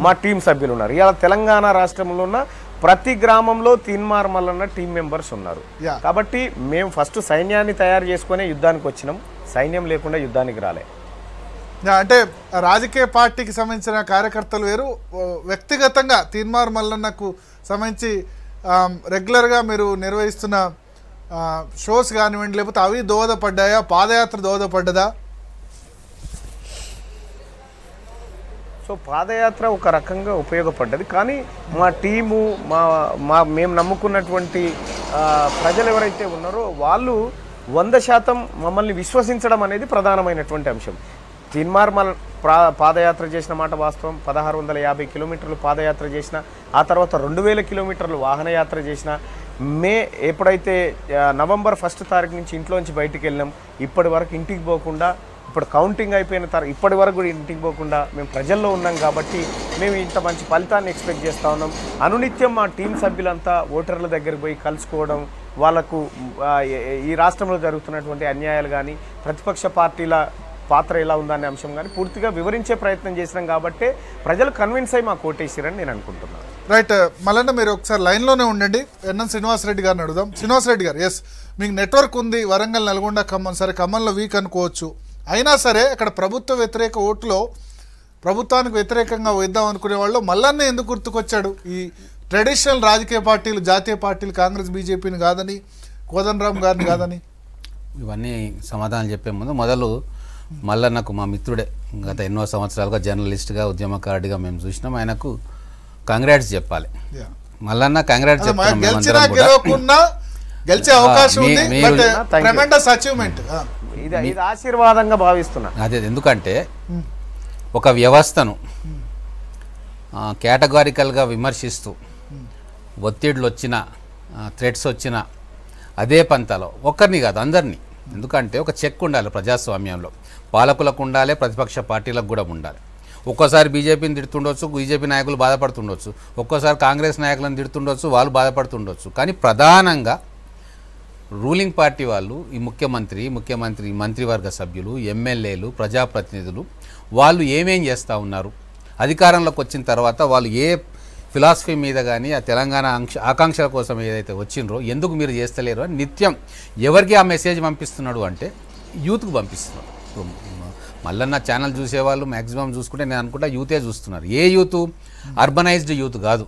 S4: మా టీం సభ్యులు ఉన్నారు ఇలా తెలంగాణ రాష్ట్రంలో ఉన్న ప్రతి గ్రామంలో తీన్మార్ మల్లన్న టీమ్ మెంబర్స్ ఉన్నారు కాబట్టి మేము ఫస్ట్ సైన్యాన్ని తయారు చేసుకునే యుద్ధానికి వచ్చినాం సైన్యం లేకుండా యుద్ధానికి రాలే
S1: అంటే రాజకీయ పార్టీకి సంబంధించిన కార్యకర్తలు వేరు వ్యక్తిగతంగా తీన్మార్ మల్లన్నకు సంబంధించి రెగ్యులర్గా మీరు నిర్వహిస్తున్న షోస్ కానివ్వండి లేకపోతే అవి దోహదపడ్డాయా పాదయాత్ర దోహదపడ్డదా
S4: సో పాదయాత్ర ఒక రకంగా ఉపయోగపడ్డది కానీ మా టీము మా మా మేము నమ్ముకున్నటువంటి ప్రజలు ఎవరైతే ఉన్నారో వాళ్ళు వంద శాతం మమ్మల్ని విశ్వసించడం అనేది ప్రధానమైనటువంటి అంశం తిన్మార్మల్ ప్రా పాదయాత్ర చేసిన మాట వాస్తవం పదహారు వందల యాభై కిలోమీటర్లు పాదయాత్ర చేసిన ఆ తర్వాత రెండు వేల కిలోమీటర్లు వాహనయాత్ర చేసిన మే ఎప్పుడైతే నవంబర్ ఫస్ట్ తారీఖు నుంచి ఇంట్లోంచి బయటికి వెళ్ళినాం ఇప్పటి వరకు ఇంటికి పోకుండా ఇప్పుడు కౌంటింగ్ అయిపోయిన తర్వాత ఇప్పటి వరకు కూడా ఇంటికి పోకుండా మేము ప్రజల్లో ఉన్నాం కాబట్టి మేము ఇంత మంచి ఫలితాన్ని ఎక్స్పెక్ట్ చేస్తూ ఉన్నాం అనునిత్యం మా టీం సభ్యులంతా ఓటర్ల దగ్గరికి పోయి కలుసుకోవడం వాళ్ళకు ఈ రాష్ట్రంలో జరుగుతున్నటువంటి అన్యాయాలు కానీ ప్రతిపక్ష పార్టీల పాత్ర ఎలా ఉందనే అంశం కానీ పూర్తిగా వివరించే ప్రయత్నం చేసినాం కాబట్టి ప్రజలు కన్విన్స్ అయ్యి మాకు ఓటేసారని నేను అనుకుంటున్నాను
S1: రైట్ uh, మళ్ళన్న మీరు ఒకసారి లైన్లోనే ఉండండి ఎన్ఎన్ శ్రీనివాసరెడ్డి గారిని అడుగుదాం శ్రీనివాసరెడ్డి గారు ఎస్ మీకు నెట్వర్క్ ఉంది వరంగల్ నల్గొండ ఖమ్మం సరే ఖమ్మంలో వీక్ అనుకోవచ్చు అయినా సరే అక్కడ ప్రభుత్వ వ్యతిరేక ఓటులో ప్రభుత్వానికి వ్యతిరేకంగా వేద్దాం అనుకునే వాళ్ళు మల్లన్న ఎందుకు గుర్తుకొచ్చాడు ఈ ట్రెడిషనల్ రాజకీయ పార్టీలు జాతీయ పార్టీలు కాంగ్రెస్ బీజేపీని కాదని రామ్ గారిని కాదని
S2: ఇవన్నీ సమాధానం చెప్పే ముందు మొదలు మల్లన్నకు మా మిత్రుడే గత ఎన్నో సంవత్సరాలుగా జర్నలిస్ట్గా ఉద్యమకారుడిగా మేము చూసినాం ఆయనకు కంగ్రాట్స్ చెప్పాలి మల్లన్న కంగ్రాట్స్ చెప్పాలి గెలిచే అవకాశం ఉంది అచీవ్మెంట్ ఆశీర్వాదంగా భావిస్తున్నా అదే ఎందుకంటే ఒక వ్యవస్థను కేటగారికల్గా విమర్శిస్తూ ఒత్తిడులు వచ్చిన థ్రెడ్స్ వచ్చిన అదే పంతలో ఒక్కరిని కాదు అందరినీ ఎందుకంటే ఒక చెక్ ఉండాలి ప్రజాస్వామ్యంలో పాలకులకు ఉండాలి ప్రతిపక్ష పార్టీలకు కూడా ఉండాలి ఒక్కోసారి బీజేపీని తిడుతుండొచ్చు బీజేపీ నాయకులు బాధపడుతుండొచ్చు ఒక్కోసారి కాంగ్రెస్ నాయకులను తిడుతుండొచ్చు వాళ్ళు బాధపడుతుండొచ్చు కానీ ప్రధానంగా రూలింగ్ పార్టీ వాళ్ళు ఈ ముఖ్యమంత్రి ముఖ్యమంత్రి మంత్రివర్గ సభ్యులు ఎమ్మెల్యేలు ప్రజాప్రతినిధులు వాళ్ళు ఏమేం చేస్తూ ఉన్నారు అధికారంలోకి వచ్చిన తర్వాత వాళ్ళు ఏ ఫిలాసఫీ మీద కానీ ఆ తెలంగాణ ఆంక్ష ఆకాంక్షల కోసం ఏదైతే వచ్చిండ్రో ఎందుకు మీరు చేస్తలేరు అని నిత్యం ఎవరికి ఆ మెసేజ్ పంపిస్తున్నాడు అంటే యూత్కు పంపిస్తున్నాడు ఇప్పుడు మళ్ళన్న ఛానల్ చూసేవాళ్ళు మ్యాక్సిమం చూసుకుంటే నేను అనుకుంటా యూతే చూస్తున్నారు ఏ యూత్ అర్బనైజ్డ్ యూత్ కాదు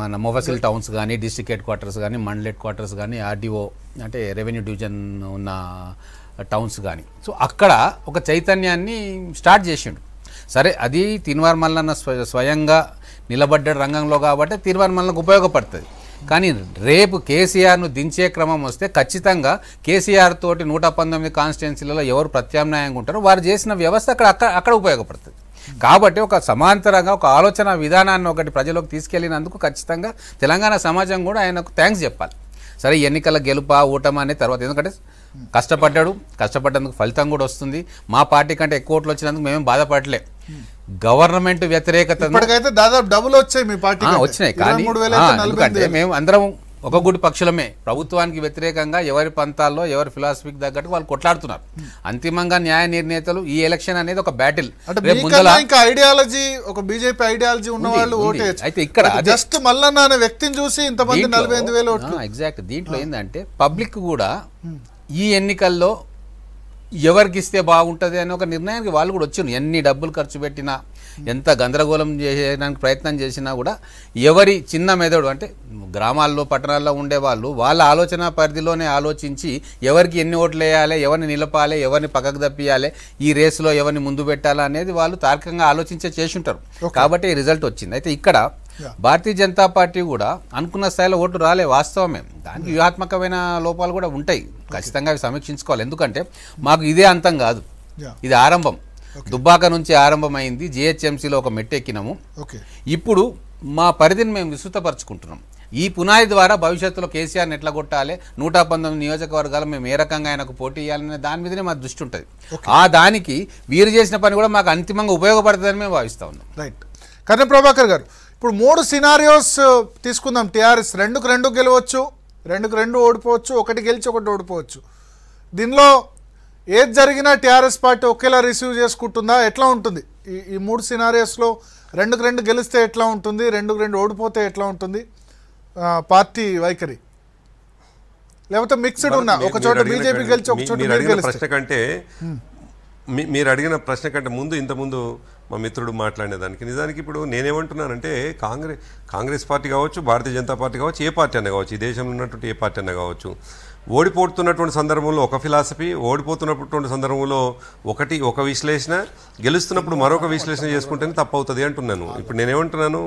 S2: మన మొఫసిల్ టౌన్స్ కానీ డిస్టిక్ హెడ్ క్వార్టర్స్ కానీ మండల్ హెడ్ క్వార్టర్స్ కానీ ఆర్డీఓ అంటే రెవెన్యూ డివిజన్ ఉన్న టౌన్స్ కానీ సో అక్కడ ఒక చైతన్యాన్ని స్టార్ట్ చేసిండు సరే అది తిరువార్ మల్లన్న స్వయంగా నిలబడ్డ రంగంలో కాబట్టి తిరువార్ మల్లనకు ఉపయోగపడుతుంది కానీ రేపు కేసీఆర్ను దించే క్రమం వస్తే ఖచ్చితంగా కేసీఆర్ తోటి నూట పంతొమ్మిది కాన్స్టిట్యున్సీలలో ఎవరు ప్రత్యామ్నాయంగా ఉంటారో వారు చేసిన వ్యవస్థ అక్కడ అక్కడ అక్కడ ఉపయోగపడుతుంది కాబట్టి ఒక సమాంతరంగా ఒక ఆలోచన విధానాన్ని ఒకటి ప్రజలకు తీసుకెళ్లినందుకు ఖచ్చితంగా తెలంగాణ సమాజం కూడా ఆయనకు థ్యాంక్స్ చెప్పాలి సరే ఎన్నికల గెలుపా ఓటమా అనే తర్వాత ఎందుకంటే కష్టపడ్డాడు కష్టపడ్డందుకు ఫలితం కూడా వస్తుంది మా పార్టీ కంటే ఎక్కువ ఓట్లు వచ్చినందుకు మేమేం బాధపడలే గవర్నమెంట్ వ్యతిరేకత
S1: దాదాపు వచ్చాయి వచ్చినాయి కానీ
S2: మేము అందరం ఒక గుడి పక్షులమే ప్రభుత్వానికి వ్యతిరేకంగా ఎవరి పంతాల్లో ఎవరి ఫిలాసఫీకి తగ్గట్టు వాళ్ళు కొట్లాడుతున్నారు అంతిమంగా న్యాయ నిర్ణేతలు ఈ ఎలక్షన్ అనేది ఒక బ్యాటిల్
S1: ఐడియాలజీ ఒక బీజేపీ ఐడియాలజీ ఉన్న వాళ్ళు అయితే ఇక్కడ జస్ట్ మళ్ళీ వ్యక్తిని చూసి ఇంతమంది నలభై ఎనిమిది వేలు
S2: ఎగ్జాక్ట్ దీంట్లో ఏంటంటే పబ్లిక్ కూడా hmm. ఈ ఎన్నికల్లో ఎవరికిస్తే బాగుంటుంది అనే ఒక నిర్ణయానికి వాళ్ళు కూడా వచ్చారు ఎన్ని డబ్బులు ఖర్చు పెట్టినా ఎంత గందరగోళం చేయడానికి ప్రయత్నం చేసినా కూడా ఎవరి చిన్న మెదడు అంటే గ్రామాల్లో పట్టణాల్లో ఉండేవాళ్ళు వాళ్ళ ఆలోచన పరిధిలోనే ఆలోచించి ఎవరికి ఎన్ని ఓట్లు వేయాలి ఎవరిని నిలపాలి ఎవరిని పక్కకు తప్పియాలి ఈ రేసులో ఎవరిని ముందు పెట్టాలా అనేది వాళ్ళు తార్కంగా ఆలోచించే ఉంటారు కాబట్టి రిజల్ట్ వచ్చింది అయితే ఇక్కడ భారతీయ జనతా పార్టీ కూడా అనుకున్న స్థాయిలో ఓట్లు రాలే వాస్తవమే దానికి వ్యూహాత్మకమైన లోపాలు కూడా ఉంటాయి ఖచ్చితంగా అవి సమీక్షించుకోవాలి ఎందుకంటే మాకు ఇదే అంతం కాదు ఇది ఆరంభం దుబ్బాక నుంచి ఆరంభమైంది జిహెచ్ఎంసీలో ఒక మెట్టెక్కినాము ఇప్పుడు మా పరిధిని మేము విస్తృతపరచుకుంటున్నాం ఈ పునాది ద్వారా భవిష్యత్తులో కేసీఆర్ని ఎట్లా కొట్టాలి నూట పంతొమ్మిది నియోజకవర్గాలు మేము ఏ రకంగా ఆయనకు పోటీ ఇవ్వాలనే దాని మీదనే మా దృష్టి ఉంటుంది ఆ దానికి వీరు చేసిన పని కూడా మాకు అంతిమంగా ఉపయోగపడుతుందని మేము భావిస్తా ఉన్నాం రైట్ కర్ణ ప్రభాకర్ గారు ఇప్పుడు మూడు సినారియోస్ uh, తీసుకుందాం
S1: టీఆర్ఎస్ రెండుకు రెండు గెలవచ్చు రెండుకు రెండు ఓడిపోవచ్చు ఒకటి గెలిచి ఒకటి ఓడిపోవచ్చు దీనిలో ఏది జరిగినా టీఆర్ఎస్ పార్టీ ఒకేలా రిసీవ్ చేసుకుంటుందా ఎట్లా ఉంటుంది ఈ ఈ మూడు సినారియస్లో రెండుకు రెండు గెలిస్తే ఎట్లా ఉంటుంది రెండుకు రెండు ఓడిపోతే ఎట్లా ఉంటుంది పార్టీ వైఖరి లేకపోతే మిక్స్డ్ ఉన్నా ఒక చోట బీజేపీ గెలిచి
S3: ఒక చోట ప్రశ్న కంటే hmm. మీరు అడిగిన ప్రశ్న కంటే ముందు ఇంతకుముందు మా మిత్రుడు మాట్లాడేదానికి నిజానికి ఇప్పుడు నేనేమంటున్నానంటే కాంగ్రెస్ కాంగ్రెస్ పార్టీ కావచ్చు భారతీయ జనతా పార్టీ కావచ్చు ఏ పార్టీ అన్న కావచ్చు ఈ దేశంలో ఉన్నటువంటి ఏ పార్టీ అన్న కావచ్చు ఓడిపోతున్నటువంటి సందర్భంలో ఒక ఫిలాసఫీ ఓడిపోతున్నటువంటి సందర్భంలో ఒకటి ఒక విశ్లేషణ గెలుస్తున్నప్పుడు మరొక విశ్లేషణ చేసుకుంటేనే తప్పవుతుంది అంటున్నాను ఇప్పుడు నేనేమంటున్నాను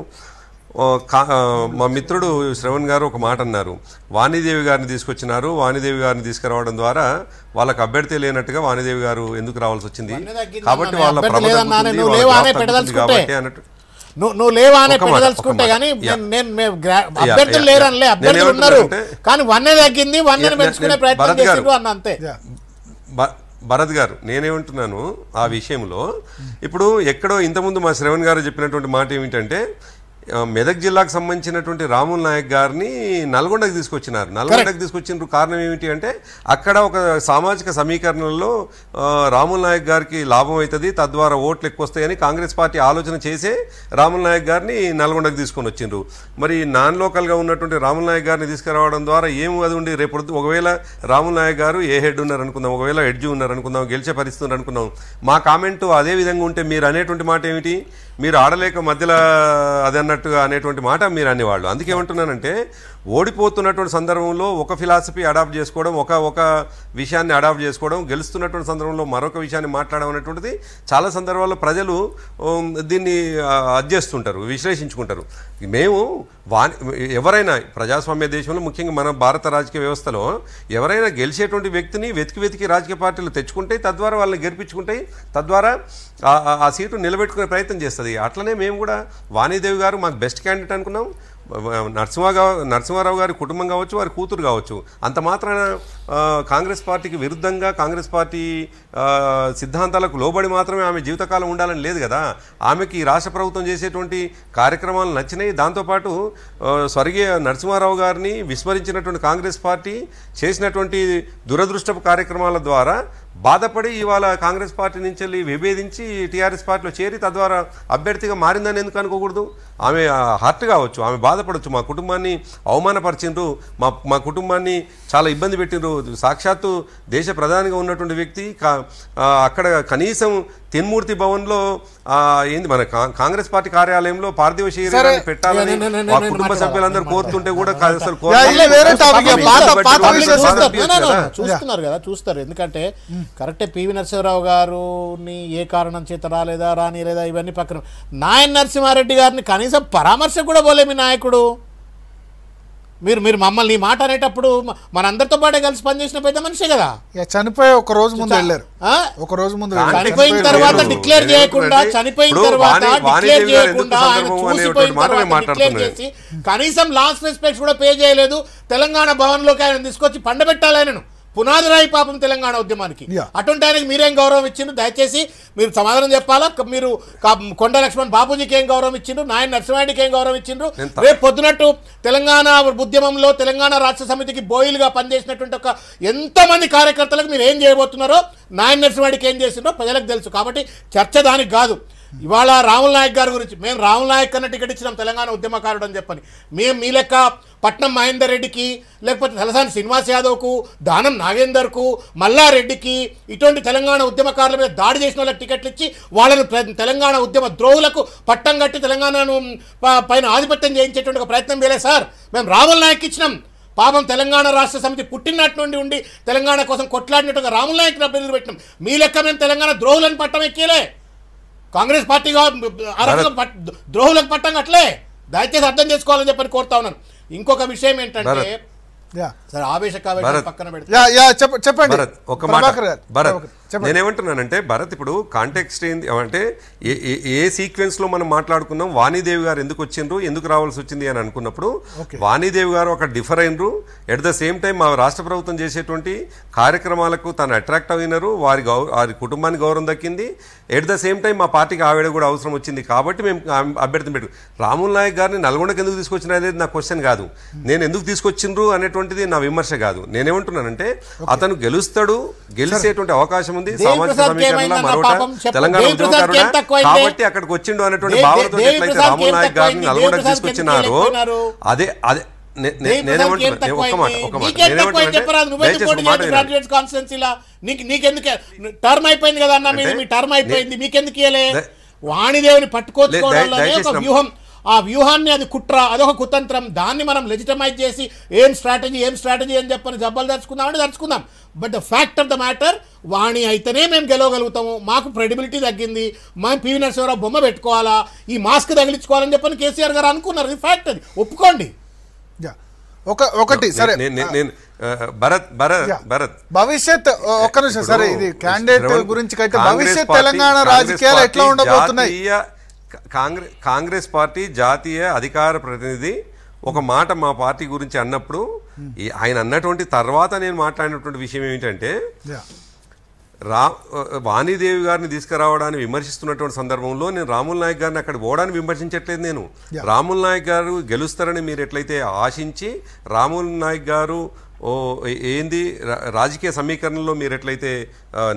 S3: మా మిత్రుడు శ్రవణ్ గారు ఒక మాట అన్నారు వాణిదేవి గారిని తీసుకొచ్చినారు వాణిదేవి గారిని తీసుకురావడం ద్వారా వాళ్ళకి అభ్యర్థి లేనట్టుగా వాణిదేవి గారు ఎందుకు రావాల్సి వచ్చింది కాబట్టి వాళ్ళ ప్రమాదం కాబట్టి అన్నట్టు నువ్వు నువ్వు లేవా అనే పెట్టదలుచుకుంటే కానీ నేను మేము
S6: అభ్యర్థులు లేరనిలే అభ్యర్థులు ఉన్నారు కానీ వన్నే తగ్గింది వన్ పెంచుకునే ప్రయత్నం చేసిండు అన్న అంతే
S3: భరత్ గారు నేనేమంటున్నాను ఆ విషయంలో ఇప్పుడు ఎక్కడో ఇంతకుముందు మా శ్రవణ్ గారు చెప్పినటువంటి మాట ఏమిటంటే మెదక్ జిల్లాకు సంబంధించినటువంటి రాముల్ నాయక్ గారిని నల్గొండకు తీసుకొచ్చినారు నల్గొండకు తీసుకొచ్చిన కారణం ఏమిటి అంటే అక్కడ ఒక సామాజిక సమీకరణలో రాముల్ నాయక్ గారికి లాభం అవుతుంది తద్వారా ఓట్లు ఎక్కువ వస్తాయని కాంగ్రెస్ పార్టీ ఆలోచన చేసే రాముల్ నాయక్ గారిని నల్గొండకు తీసుకొని వచ్చిండ్రు మరి నాన్ లోకల్గా ఉన్నటువంటి రాముల్ నాయక్ గారిని తీసుకురావడం ద్వారా ఏమి అది ఉండి రేపు ఒకవేళ రాముల్ నాయక్ గారు ఏ హెడ్ ఉన్నారనుకుందాం ఒకవేళ హెడ్జీ ఉన్నారనుకుందాం గెలిచే పరిస్థితి ఉన్నారనుకుందాం మా కామెంటు అదే విధంగా ఉంటే మీరు అనేటువంటి మాట ఏమిటి మీరు ఆడలేక మధ్యలో అదన్నా అన్నట్టుగా అనేటువంటి మాట మీరు అనేవాళ్ళు అందుకేమంటున్నానంటే ఓడిపోతున్నటువంటి సందర్భంలో ఒక ఫిలాసఫీ అడాప్ట్ చేసుకోవడం ఒక ఒక విషయాన్ని అడాప్ట్ చేసుకోవడం గెలుస్తున్నటువంటి సందర్భంలో మరొక విషయాన్ని మాట్లాడడం అనేటువంటిది చాలా సందర్భాల్లో ప్రజలు దీన్ని అధ్యస్తుంటారు విశ్లేషించుకుంటారు మేము ఎవరైనా ప్రజాస్వామ్య దేశంలో ముఖ్యంగా మన భారత రాజకీయ వ్యవస్థలో ఎవరైనా గెలిచేటువంటి వ్యక్తిని వెతికి వెతికి రాజకీయ పార్టీలు తెచ్చుకుంటాయి తద్వారా వాళ్ళని గెలిపించుకుంటాయి తద్వారా ఆ సీటు నిలబెట్టుకునే ప్రయత్నం చేస్తుంది అట్లనే మేము కూడా వాణిదేవి గారు మాకు బెస్ట్ క్యాండిడేట్ అనుకున్నాం నరసింహరావు నరసింహారావు గారి కుటుంబం కావచ్చు వారి కూతురు కావచ్చు అంత మాత్రాన కాంగ్రెస్ పార్టీకి విరుద్ధంగా కాంగ్రెస్ పార్టీ సిద్ధాంతాలకు లోబడి మాత్రమే ఆమె జీవితకాలం ఉండాలని లేదు కదా ఆమెకి రాష్ట్ర ప్రభుత్వం చేసేటువంటి కార్యక్రమాలు నచ్చినాయి దాంతోపాటు స్వర్గీయ నరసింహారావు గారిని విస్మరించినటువంటి కాంగ్రెస్ పార్టీ చేసినటువంటి దురదృష్టపు కార్యక్రమాల ద్వారా బాధపడి ఇవాళ కాంగ్రెస్ పార్టీ నుంచి వెళ్ళి విభేదించి టీఆర్ఎస్ పార్టీలో చేరి తద్వారా అభ్యర్థిగా మారిందని ఎందుకు అనుకోకూడదు ఆమె హార్ట్ కావచ్చు ఆమె బాధపడవచ్చు మా కుటుంబాన్ని అవమానపరిచిండ్రు మా మా కుటుంబాన్ని చాలా ఇబ్బంది పెట్టిండ్రు సాక్షాత్తు దేశ ప్రధానిగా ఉన్నటువంటి వ్యక్తి అక్కడ కనీసం భవన్ భవన్లో ఏంది మన కాంగ్రెస్ పార్టీ కార్యాలయంలో పార్థివ శరీరాన్ని పెట్టాలని మా కుటుంబ సభ్యులందరూ కోరుతుంటే కూడా అసలు చూస్తున్నారు
S6: కదా చూస్తారు ఎందుకంటే కరెక్టే పివి నరసింహరావు గారు ఏ కారణం చేత రాలేదా రాని లేదా ఇవన్నీ పక్కన నాయన్ నరసింహారెడ్డి గారిని కనీసం కనీసం పరామర్శ కూడా పోలే మీ నాయకుడు మీరు మీరు మమ్మల్ని మాట అనేటప్పుడు మనందరితో పాటే కలిసి పనిచేసిన పెద్ద మనిషే కదా
S1: చనిపోయి ఒక రోజు ముందు వెళ్ళారు ఒక రోజు ముందు చనిపోయిన తర్వాత డిక్లేర్ చేయకుండా చనిపోయిన తర్వాత డిక్లేర్ చేయకుండా ఆయన చూసిపోయిన తర్వాత డిక్లేర్ చేసి
S6: కనీసం లాస్ట్ రెస్పెక్ట్ కూడా పే చేయలేదు తెలంగాణ భవన్ లోకి ఆయన తీసుకొచ్చి పండబెట్టాలి ఆయనను పునాదిరాయి పాపం తెలంగాణ ఉద్యమానికి అటువంటి ఆయనకి మీరేం గౌరవం ఇచ్చిండ్రు దయచేసి మీరు సమాధానం చెప్పాలా మీరు కొండ లక్ష్మణ్ బాబుజీకి ఏం గౌరవం ఇచ్చిండ్రు నాయన నరసింహాడికి ఏం గౌరవం ఇచ్చిండ్రు రేపు పొద్దునట్టు తెలంగాణ ఉద్యమంలో తెలంగాణ రాష్ట్ర సమితికి బోయిలుగా పనిచేసినటువంటి ఒక ఎంతమంది కార్యకర్తలకు మీరు ఏం చేయబోతున్నారో నాయన నరసింహాడికి ఏం చేసిండ్రో ప్రజలకు తెలుసు కాబట్టి చర్చ దానికి కాదు ఇవాళ రాముల నాయక్ గారి గురించి మేము రాముల నాయక్ కన్నా టికెట్ ఇచ్చినాం తెలంగాణ ఉద్యమకారుడు అని చెప్పని మేము మీ లెక్క పట్నం మహేందర్ రెడ్డికి లేకపోతే తలసాని శ్రీనివాస్ యాదవ్కు దానం నాగేందర్కు మల్లారెడ్డికి ఇటువంటి తెలంగాణ ఉద్యమకారుల మీద దాడి చేసిన వాళ్ళకి టికెట్లు ఇచ్చి వాళ్ళను తెలంగాణ ఉద్యమ ద్రోహులకు పట్టం కట్టి తెలంగాణను పైన ఆధిపత్యం చేయించేటువంటి ప్రయత్నం వేలే సార్ మేము రాముల నాయక్ ఇచ్చినాం పాపం తెలంగాణ రాష్ట్ర సమితి పుట్టినట్టు నుండి ఉండి తెలంగాణ కోసం కొట్లాడినట్టుగా రాముల నాయక్ పేరు పెట్టినాం మీ లెక్క మేము తెలంగాణ ద్రోహులను పట్టం ఎక్కేలే కాంగ్రెస్ పార్టీ ద్రోహులకు పట్టం అట్లే దయచేసి అర్థం చేసుకోవాలని చెప్పని కోరుతా ఉన్నాను ఇంకొక విషయం ఏంటంటే సరే ఆవేశ కావ్య పక్కన
S1: పెడతా చెప్పండి ఒక
S3: మాట భరత్ నేనేమంటున్నానంటే భరత్ ఇప్పుడు కాంటెక్స్ట్ ఏంది అంటే ఏ సీక్వెన్స్లో మనం మాట్లాడుకున్నాం వాణిదేవి గారు ఎందుకు వచ్చిండ్రు ఎందుకు రావాల్సి వచ్చింది అని అనుకున్నప్పుడు వాణిదేవి గారు ఒక డిఫర్ అయినరు ఎట్ ద సేమ్ టైం మా రాష్ట్ర ప్రభుత్వం చేసేటువంటి కార్యక్రమాలకు తను అట్రాక్ట్ అయినారు వారి వారి కుటుంబానికి గౌరవం దక్కింది ఎట్ ద సేమ్ టైం మా పార్టీకి ఆవిడ కూడా అవసరం వచ్చింది కాబట్టి మేము అభ్యర్థి పెట్టు రాముల్ నాయక్ గారిని నల్గొండకి ఎందుకు తీసుకొచ్చిన అనేది నా క్వశ్చన్ కాదు నేను ఎందుకు తీసుకొచ్చిండ్రు అనేటువంటిది నా విమర్శ కాదు నేనేమంటున్నానంటే అతను గెలుస్తాడు గెలిచేటువంటి అవకాశం ఉంది కాబట్టి అక్కడికి వచ్చిండు అనేటువంటి భావనతో ఎట్లయితే రాము నాయక్ గారిని నల్గొండకు తీసుకొచ్చినారు అదే అదే టర్మ్
S6: అయిపోయింది కదా అన్న మీ టర్మ్ అయిపోయింది మీకెందుకు వాణిదేవిని పట్టుకోవచ్చుకోవడంలోనే ఒక వ్యూహం ఆ వ్యూహాన్ని అది కుట్ర అదొక కుతంత్రం దాన్ని మనం లెజిటమైజ్ చేసి ఏం స్ట్రాటజీ ఏం స్ట్రాటజీ అని చెప్పని జబ్బలు అని దరుచుకుందాం but the fact of the matter Vani అయితేనే మేము గెలవగలుగుతాము మాకు క్రెడిబిలిటీ తగ్గింది మేము పివి నరసింహరావు బొమ్మ పెట్టుకోవాలా ఈ మాస్క్ తగిలించుకోవాలని చెప్పని కేసీఆర్ గారు అనుకున్నారు ఇది ఫ్యాక్ట్ అది ఒప్పుకోండి
S1: ఒక ఒకటి
S3: సరే నేను భరత్ భరత్ భరత్ భవిష్యత్ నిమిషం సరే ఇది క్యాండిడేట్ గురించి భవిష్యత్ తెలంగాణ రాజకీయాలు ఎట్లా ఉండబోతున్నాయి కాంగ్రెస్ కాంగ్రెస్ పార్టీ జాతీయ అధికార ప్రతినిధి ఒక మాట మా పార్టీ గురించి అన్నప్పుడు hmm. ఆయన అన్నటువంటి తర్వాత నేను మాట్లాడినటువంటి విషయం ఏమిటంటే రా వాణిదేవి గారిని తీసుకురావడాన్ని విమర్శిస్తున్నటువంటి సందర్భంలో నేను రాముల్ నాయక్ గారిని అక్కడ పోవడానికి విమర్శించట్లేదు నేను రాముల్ నాయక్ గారు గెలుస్తారని మీరు ఎట్లయితే ఆశించి రాముల్ నాయక్ గారు ఓ ఏంది రాజకీయ సమీకరణలో మీరు ఎట్లయితే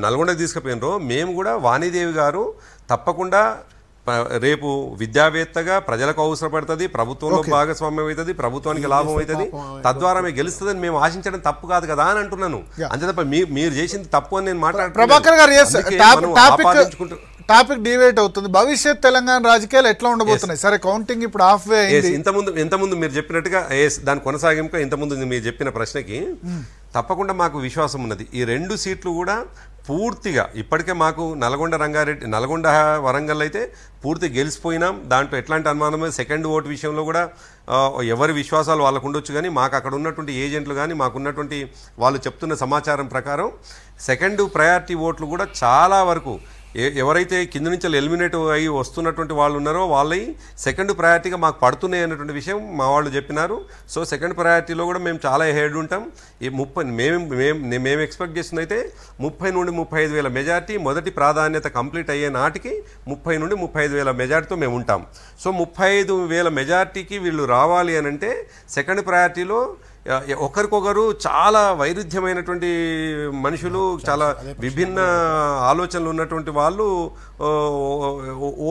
S3: నల్గొండకు తీసుకుపోయినరో మేము కూడా వాణిదేవి గారు తప్పకుండా రేపు విద్యావేత్తగా ప్రజలకు అవసరపడుతుంది ప్రభుత్వంలో భాగస్వామ్యం అవుతుంది ప్రభుత్వానికి లాభం అవుతుంది తద్వారా మీకు గెలుస్తుందని మేము ఆశించడం తప్పు కాదు కదా అని అంటున్నాను అంతే తప్ప మీరు చేసింది తప్పు అని నేను మాట్లాడుతున్నాను
S1: టాపిక్ డివైడ్ అవుతుంది భవిష్యత్ తెలంగాణ
S3: రాజకీయాలు ఎట్లా ఉండబోతున్నాయి
S1: సరే కౌంటింగ్ ఇప్పుడు హాఫ్ వే
S3: ముందు ఇంత ముందు మీరు చెప్పినట్టుగా దాని కొనసాగింపు ముందు మీరు చెప్పిన ప్రశ్నకి తప్పకుండా మాకు విశ్వాసం ఉన్నది ఈ రెండు సీట్లు కూడా పూర్తిగా ఇప్పటికే మాకు నల్గొండ రంగారెడ్డి నల్గొండ వరంగల్ అయితే పూర్తి గెలిచిపోయినాం దాంట్లో ఎట్లాంటి అనుమానమే సెకండ్ ఓటు విషయంలో కూడా ఎవరి విశ్వాసాలు వాళ్ళకు ఉండొచ్చు కానీ మాకు అక్కడ ఉన్నటువంటి ఏజెంట్లు కానీ మాకున్నటువంటి వాళ్ళు చెప్తున్న సమాచారం ప్రకారం సెకండ్ ప్రయారిటీ ఓట్లు కూడా చాలా వరకు ఎవరైతే కింద నుంచి ఎలిమినేట్ అయ్యి వస్తున్నటువంటి వాళ్ళు ఉన్నారో వాళ్ళవి సెకండ్ ప్రయారిటీగా మాకు పడుతున్నాయి అన్నటువంటి విషయం మా వాళ్ళు చెప్పినారు సో సెకండ్ ప్రయారిటీలో కూడా మేము చాలా హెడ్ ఉంటాం ఈ ముప్పై మేము మేము మేము ఎక్స్పెక్ట్ చేసింది అయితే ముప్పై నుండి ముప్పై ఐదు వేల మెజార్టీ మొదటి ప్రాధాన్యత కంప్లీట్ అయ్యే నాటికి ముప్పై నుండి ముప్పై ఐదు వేల మెజార్టీతో మేము ఉంటాం సో ముప్పై ఐదు వేల మెజార్టీకి వీళ్ళు రావాలి అని అంటే సెకండ్ ప్రయారిటీలో ఒకరికొకరు చాలా వైరుధ్యమైనటువంటి మనుషులు చాలా విభిన్న ఆలోచనలు ఉన్నటువంటి వాళ్ళు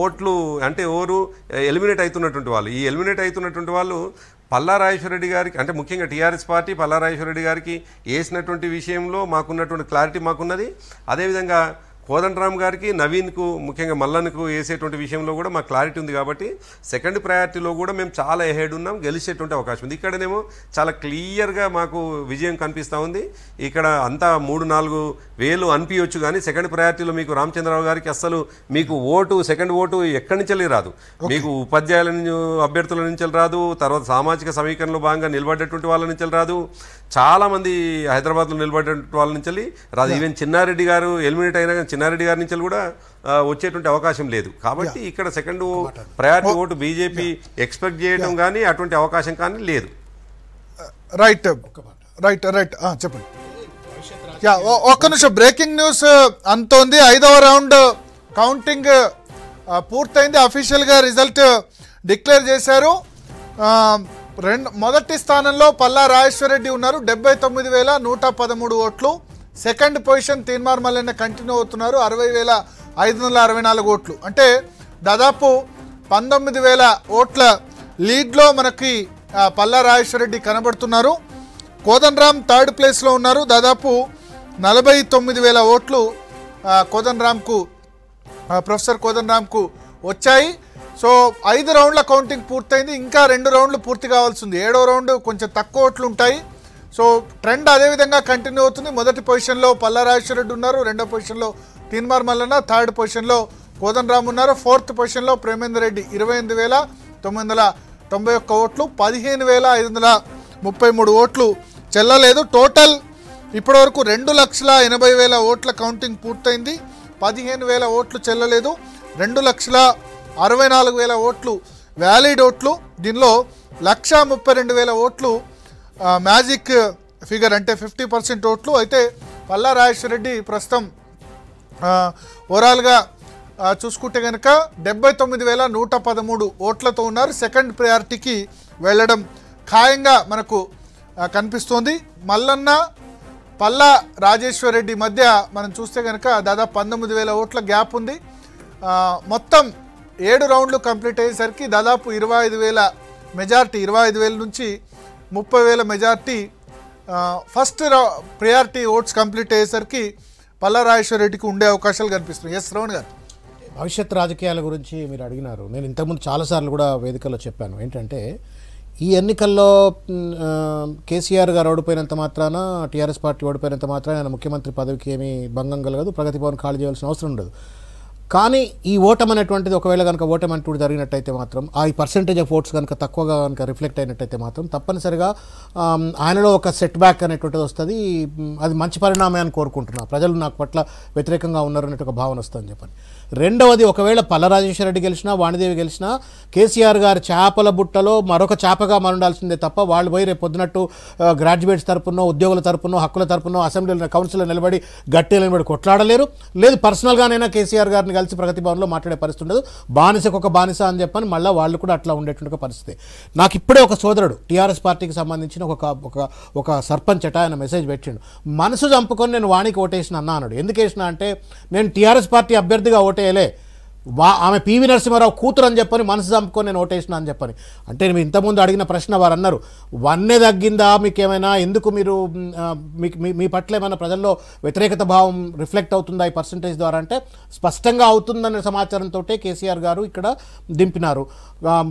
S3: ఓట్లు అంటే ఓరు ఎలిమినేట్ అవుతున్నటువంటి వాళ్ళు ఈ ఎలిమినేట్ అవుతున్నటువంటి వాళ్ళు పల్లారాజేశ్వరరెడ్డి గారికి అంటే ముఖ్యంగా టీఆర్ఎస్ పార్టీ పల్లారాజేశ్వరరెడ్డి గారికి వేసినటువంటి విషయంలో మాకున్నటువంటి క్లారిటీ మాకున్నది అదేవిధంగా కోదండరామ్ గారికి నవీన్కు ముఖ్యంగా మల్లన్కు వేసేటువంటి విషయంలో కూడా మాకు క్లారిటీ ఉంది కాబట్టి సెకండ్ ప్రయారిటీలో కూడా మేము చాలా ఎహెడ్ ఉన్నాం గెలిచేటువంటి అవకాశం ఉంది ఇక్కడనేమో చాలా క్లియర్గా మాకు విజయం కనిపిస్తూ ఉంది ఇక్కడ అంతా మూడు నాలుగు వేలు అనిపించవచ్చు కానీ సెకండ్ ప్రయారిటీలో మీకు రామచంద్రరావు గారికి అసలు మీకు ఓటు సెకండ్ ఓటు ఎక్కడి నుంచి రాదు మీకు ఉపాధ్యాయుల అభ్యర్థుల నుంచి రాదు తర్వాత సామాజిక సమీకరణలో భాగంగా నిలబడేటువంటి వాళ్ళ నుంచి రాదు చాలామంది హైదరాబాద్లో నిలబడేటువంటి వాళ్ళ నుంచి ఈవెన్ చిన్నారెడ్డి గారు ఎలిమినేట్ అయినా కానీ చిన్నారెడ్డి గారి నుంచి కూడా వచ్చేటువంటి అవకాశం లేదు కాబట్టి ఇక్కడ సెకండ్ ప్రయారిటీ oh. ఓటు బీజేపీ ఎక్స్పెక్ట్ చేయడం కానీ అటువంటి అవకాశం కానీ లేదు
S1: రైట్ రైట్ రైట్ చెప్పండి యా ఒక్క నిమిషం బ్రేకింగ్ న్యూస్ అంత ఉంది ఐదవ round counting uh, uh, uh, పూర్తయింది అఫీషియల్గా రిజల్ట్ డిక్లేర్ చేశారు um, రెండు మొదటి స్థానంలో పల్లా రాజేశ్వరరెడ్డి ఉన్నారు డెబ్బై తొమ్మిది వేల నూట పదమూడు ఓట్లు second position Teenmar Mallanna continue అవుతున్నారు అరవై వేల ఐదు వందల అరవై నాలుగు ఓట్లు అంటే దాదాపు పంతొమ్మిది వేల ఓట్ల లీడ్లో మనకి పల్లా రాజేశ్వరరెడ్డి కనబడుతున్నారు కోదండరామ్ థర్డ్ ప్లేస్లో ఉన్నారు దాదాపు నలభై తొమ్మిది వేల ఓట్లు కోదండరామ్కు ప్రొఫెసర్ కోదండరామ్కు వచ్చాయి సో ఐదు రౌండ్ల కౌంటింగ్ పూర్తయింది ఇంకా రెండు రౌండ్లు పూర్తి కావాల్సింది ఏడో రౌండ్ కొంచెం తక్కువ ఓట్లు ఉంటాయి సో ట్రెండ్ అదేవిధంగా కంటిన్యూ అవుతుంది మొదటి పొజిషన్లో పల్లారాజేశ్వరరెడ్డి ఉన్నారు రెండో పొజిషన్లో తీన్మార్ మల్లన్న థర్డ్ పొజిషన్లో కోదండరామ్ ఉన్నారు ఫోర్త్ పొజిషన్లో ప్రేమేందర్ రెడ్డి ఇరవై ఎనిమిది వేల తొమ్మిది వందల తొంభై ఒక్క ఓట్లు పదిహేను వేల ఐదు వందల ముప్పై మూడు ఓట్లు చెల్లలేదు టోటల్ ఇప్పటివరకు రెండు లక్షల ఎనభై వేల ఓట్ల కౌంటింగ్ పూర్తయింది పదిహేను వేల ఓట్లు చెల్లలేదు రెండు లక్షల అరవై నాలుగు వేల ఓట్లు వ్యాలిడ్ ఓట్లు దీనిలో లక్ష ముప్పై రెండు వేల ఓట్లు మ్యాజిక్ ఫిగర్ అంటే ఫిఫ్టీ పర్సెంట్ ఓట్లు అయితే పల్లా రాజేశ్వర రెడ్డి ప్రస్తుతం ఓవరాల్గా చూసుకుంటే కనుక డెబ్బై తొమ్మిది వేల నూట పదమూడు ఓట్లతో ఉన్నారు సెకండ్ ప్రయారిటీకి వెళ్ళడం ఖాయంగా మనకు కనిపిస్తోంది మల్లన్న పల్లా రాజేశ్వర్ రెడ్డి మధ్య మనం చూస్తే కనుక దాదాపు పంతొమ్మిది వేల ఓట్ల గ్యాప్ ఉంది మొత్తం ఏడు రౌండ్లు కంప్లీట్ అయ్యేసరికి దాదాపు ఇరవై ఐదు వేల మెజార్టీ ఇరవై ఐదు వేల నుంచి ముప్పై వేల majority first priority votes complete అయ్యేసరికి పల్లారాజేశ్వర రెడ్డికి ఉండే అవకాశాలు కనిపిస్తున్నాయి ఎస్ శ్రవణ్ గారు భవిష్యత్ రాజకీయాల గురించి మీరు
S6: అడిగినారు నేను ఇంతకుముందు చాలాసార్లు కూడా వేదికలో చెప్పాను ఏంటంటే ఈ ఎన్నికల్లో కేసీఆర్ గారు ఓడిపోయినంత మాత్రాన టీఆర్ఎస్ పార్టీ ఓడిపోయినంత మాత్రాన ముఖ్యమంత్రి పదవికి ఏమీ భంగం కలగదు ప్రగతి భవన్ ఖాళీ చేయాల్సిన అవసరం ఉండదు కానీ ఈ ఓటమి అనేటువంటిది ఒకవేళ కనుక ఓటమి అంటూ జరిగినట్టయితే మాత్రం ఆ ఈ పర్సంటేజ్ ఆఫ్ ఓట్స్ కనుక తక్కువగా కనుక రిఫ్లెక్ట్ అయినట్టయితే మాత్రం తప్పనిసరిగా ఆయనలో ఒక సెట్ బ్యాక్ అనేటువంటిది వస్తుంది అది మంచి పరిణామాన్ని కోరుకుంటున్నా ప్రజలు నాకు పట్ల వ్యతిరేకంగా ఉన్నారు అనేటువంటి భావన వస్తుందని చెప్పండి రెండవది ఒకవేళ రెడ్డి గెలిచినా వాణిదేవి గెలిచినా కేసీఆర్ గారు చేపల బుట్టలో మరొక చేపగా మనుండాల్సిందే తప్ప వాళ్ళు పోయి రేపు పొద్దునట్టు గ్రాడ్యుయేట్స్ తరపునో ఉద్యోగుల తరపునో హక్కుల తరపునో అసెంబ్లీలో కౌన్సిల్లో నిలబడి గట్టిలో నిలబడి కొట్లాడలేరు లేదు పర్సనల్గానైనా కేసీఆర్ గారిని కలిసి ప్రగతి భవన్లో మాట్లాడే పరిస్థితి ఉండదు బానిసకు ఒక బానిస అని చెప్పని మళ్ళీ వాళ్ళు కూడా అట్లా ఉండేటువంటి పరిస్థితి నాకు ఇప్పుడే ఒక సోదరుడు టీఆర్ఎస్ పార్టీకి సంబంధించిన ఒక ఒక ఒక సర్పంచ్ అట ఆయన మెసేజ్ పెట్టిండు మనసు చంపుకొని నేను వాణికి ఓటేసిన అన్నా అన్నాడు ఎందుకు అంటే నేను టీఆర్ఎస్ పార్టీ అభ్యర్థిగా ఓటే ಪಟೇಲೆ వా ఆమె పివి నరసింహారావు కూతురు అని చెప్పని మనసు చంపుకొని నేను ఓటేసిన అని చెప్పని అంటే నేను ఇంతకుముందు అడిగిన ప్రశ్న వారు అన్నారు వన్నే తగ్గిందా మీకు ఏమైనా ఎందుకు మీరు మీ మీ పట్ల ఏమైనా ప్రజల్లో వ్యతిరేకత భావం రిఫ్లెక్ట్ అవుతుందా ఈ పర్సంటేజ్ ద్వారా అంటే స్పష్టంగా అవుతుందనే సమాచారంతో కేసీఆర్ గారు ఇక్కడ దింపినారు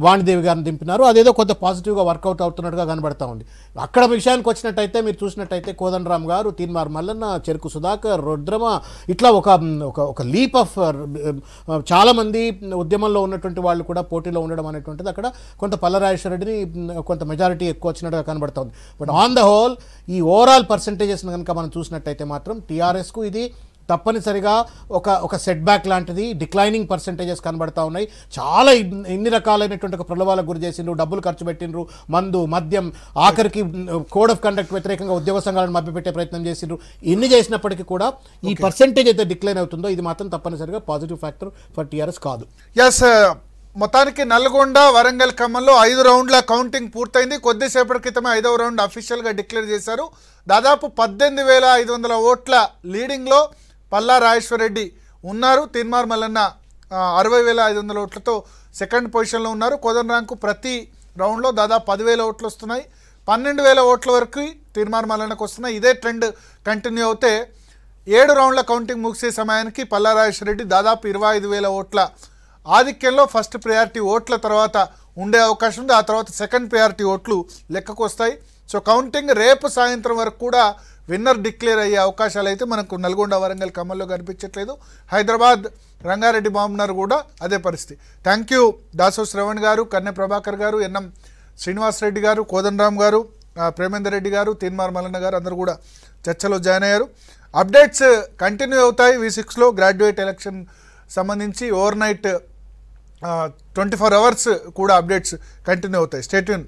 S6: వాణిదేవి గారిని దింపినారు అదేదో కొంత పాజిటివ్గా వర్కౌట్ అవుతున్నట్టుగా కనబడతా ఉంది అక్కడ విషయానికి వచ్చినట్టయితే మీరు చూసినట్టయితే కోదండరామ్ గారు తీన్మార్ మల్లన్న చెరుకు సుధాకర్ రుద్రమ ఇట్లా ఒక ఒక లీప్ ఆఫ్ చాలామంది ఉద్యమంలో ఉన్నటువంటి వాళ్ళు కూడా పోటీలో ఉండడం అనేటువంటిది అక్కడ కొంత పల్లరాజేశ్వరరెడ్డిని కొంత మెజారిటీ ఎక్కువ వచ్చినట్టుగా కనబడుతుంది బట్ ఆన్ ద హోల్ ఈ ఓవరాల్ పర్సంటేజెస్ కనుక మనం చూసినట్టయితే మాత్రం టీఆర్ఎస్కు ఇది తప్పనిసరిగా ఒక ఒక సెట్ బ్యాక్ లాంటిది డిక్లైనింగ్ పర్సంటేజెస్ కనబడతా ఉన్నాయి చాలా ఇన్ని రకాలైనటువంటి ఒక ప్రలోభాలకు గురి చేసిండ్రు డబ్బులు ఖర్చు పెట్టిండ్రు మందు మద్యం ఆఖరికి కోడ్ ఆఫ్ కండక్ట్ వ్యతిరేకంగా ఉద్యోగ సంఘాలను మభ్యపెట్టే ప్రయత్నం చేసిండ్రు ఇన్ని చేసినప్పటికీ కూడా ఈ
S1: పర్సంటేజ్ అయితే డిక్లైన్ అవుతుందో ఇది మాత్రం తప్పనిసరిగా పాజిటివ్ ఫ్యాక్టర్ ఫర్ టీఆర్ఎస్ కాదు ఎస్ మొత్తానికి నల్గొండ వరంగల్ ఖమ్మంలో ఐదు రౌండ్ల కౌంటింగ్ పూర్తయింది కొద్దిసేపటి క్రితమే ఐదవ రౌండ్ అఫీషియల్గా డిక్లేర్ చేశారు దాదాపు పద్దెనిమిది వేల ఐదు వందల ఓట్ల లీడింగ్లో పల్లా రాజేశ్వరరెడ్డి ఉన్నారు తిన్మార్ మల్లన్న అరవై వేల ఐదు వందల ఓట్లతో సెకండ్ పొజిషన్లో ఉన్నారు ర్యాంకు ప్రతి రౌండ్లో దాదాపు పదివేల ఓట్లు వస్తున్నాయి పన్నెండు వేల ఓట్ల వరకు తిన్మార్ మల్లన్నకు వస్తున్నాయి ఇదే ట్రెండ్ కంటిన్యూ అవుతే ఏడు రౌండ్ల కౌంటింగ్ ముగిసే సమయానికి రెడ్డి దాదాపు ఇరవై ఐదు వేల ఓట్ల ఆధిక్యంలో ఫస్ట్ ప్రయారిటీ ఓట్ల తర్వాత ఉండే అవకాశం ఉంది ఆ తర్వాత సెకండ్ ప్రయారిటీ ఓట్లు లెక్కకు వస్తాయి సో కౌంటింగ్ రేపు సాయంత్రం వరకు కూడా విన్నర్ డిక్లేర్ అయ్యే అవకాశాలు అయితే మనకు నల్గొండ వరంగల్ ఖమ్మంలో కనిపించట్లేదు హైదరాబాద్ రంగారెడ్డి బాబున్నారు కూడా అదే పరిస్థితి థ్యాంక్ యూ దాసో శ్రవణ్ గారు కన్నె ప్రభాకర్ గారు ఎన్ఎం శ్రీనివాసరెడ్డి గారు కోదండరామ్ గారు ప్రేమేందర్ రెడ్డి గారు తీన్మార్ మల్లన్న గారు అందరూ కూడా చర్చలో జాయిన్ అయ్యారు అప్డేట్స్ కంటిన్యూ అవుతాయి వి సిక్స్లో గ్రాడ్యుయేట్ ఎలక్షన్ సంబంధించి overnight twenty four hours కూడా అప్డేట్స్ కంటిన్యూ అవుతాయి స్టేట్యూన్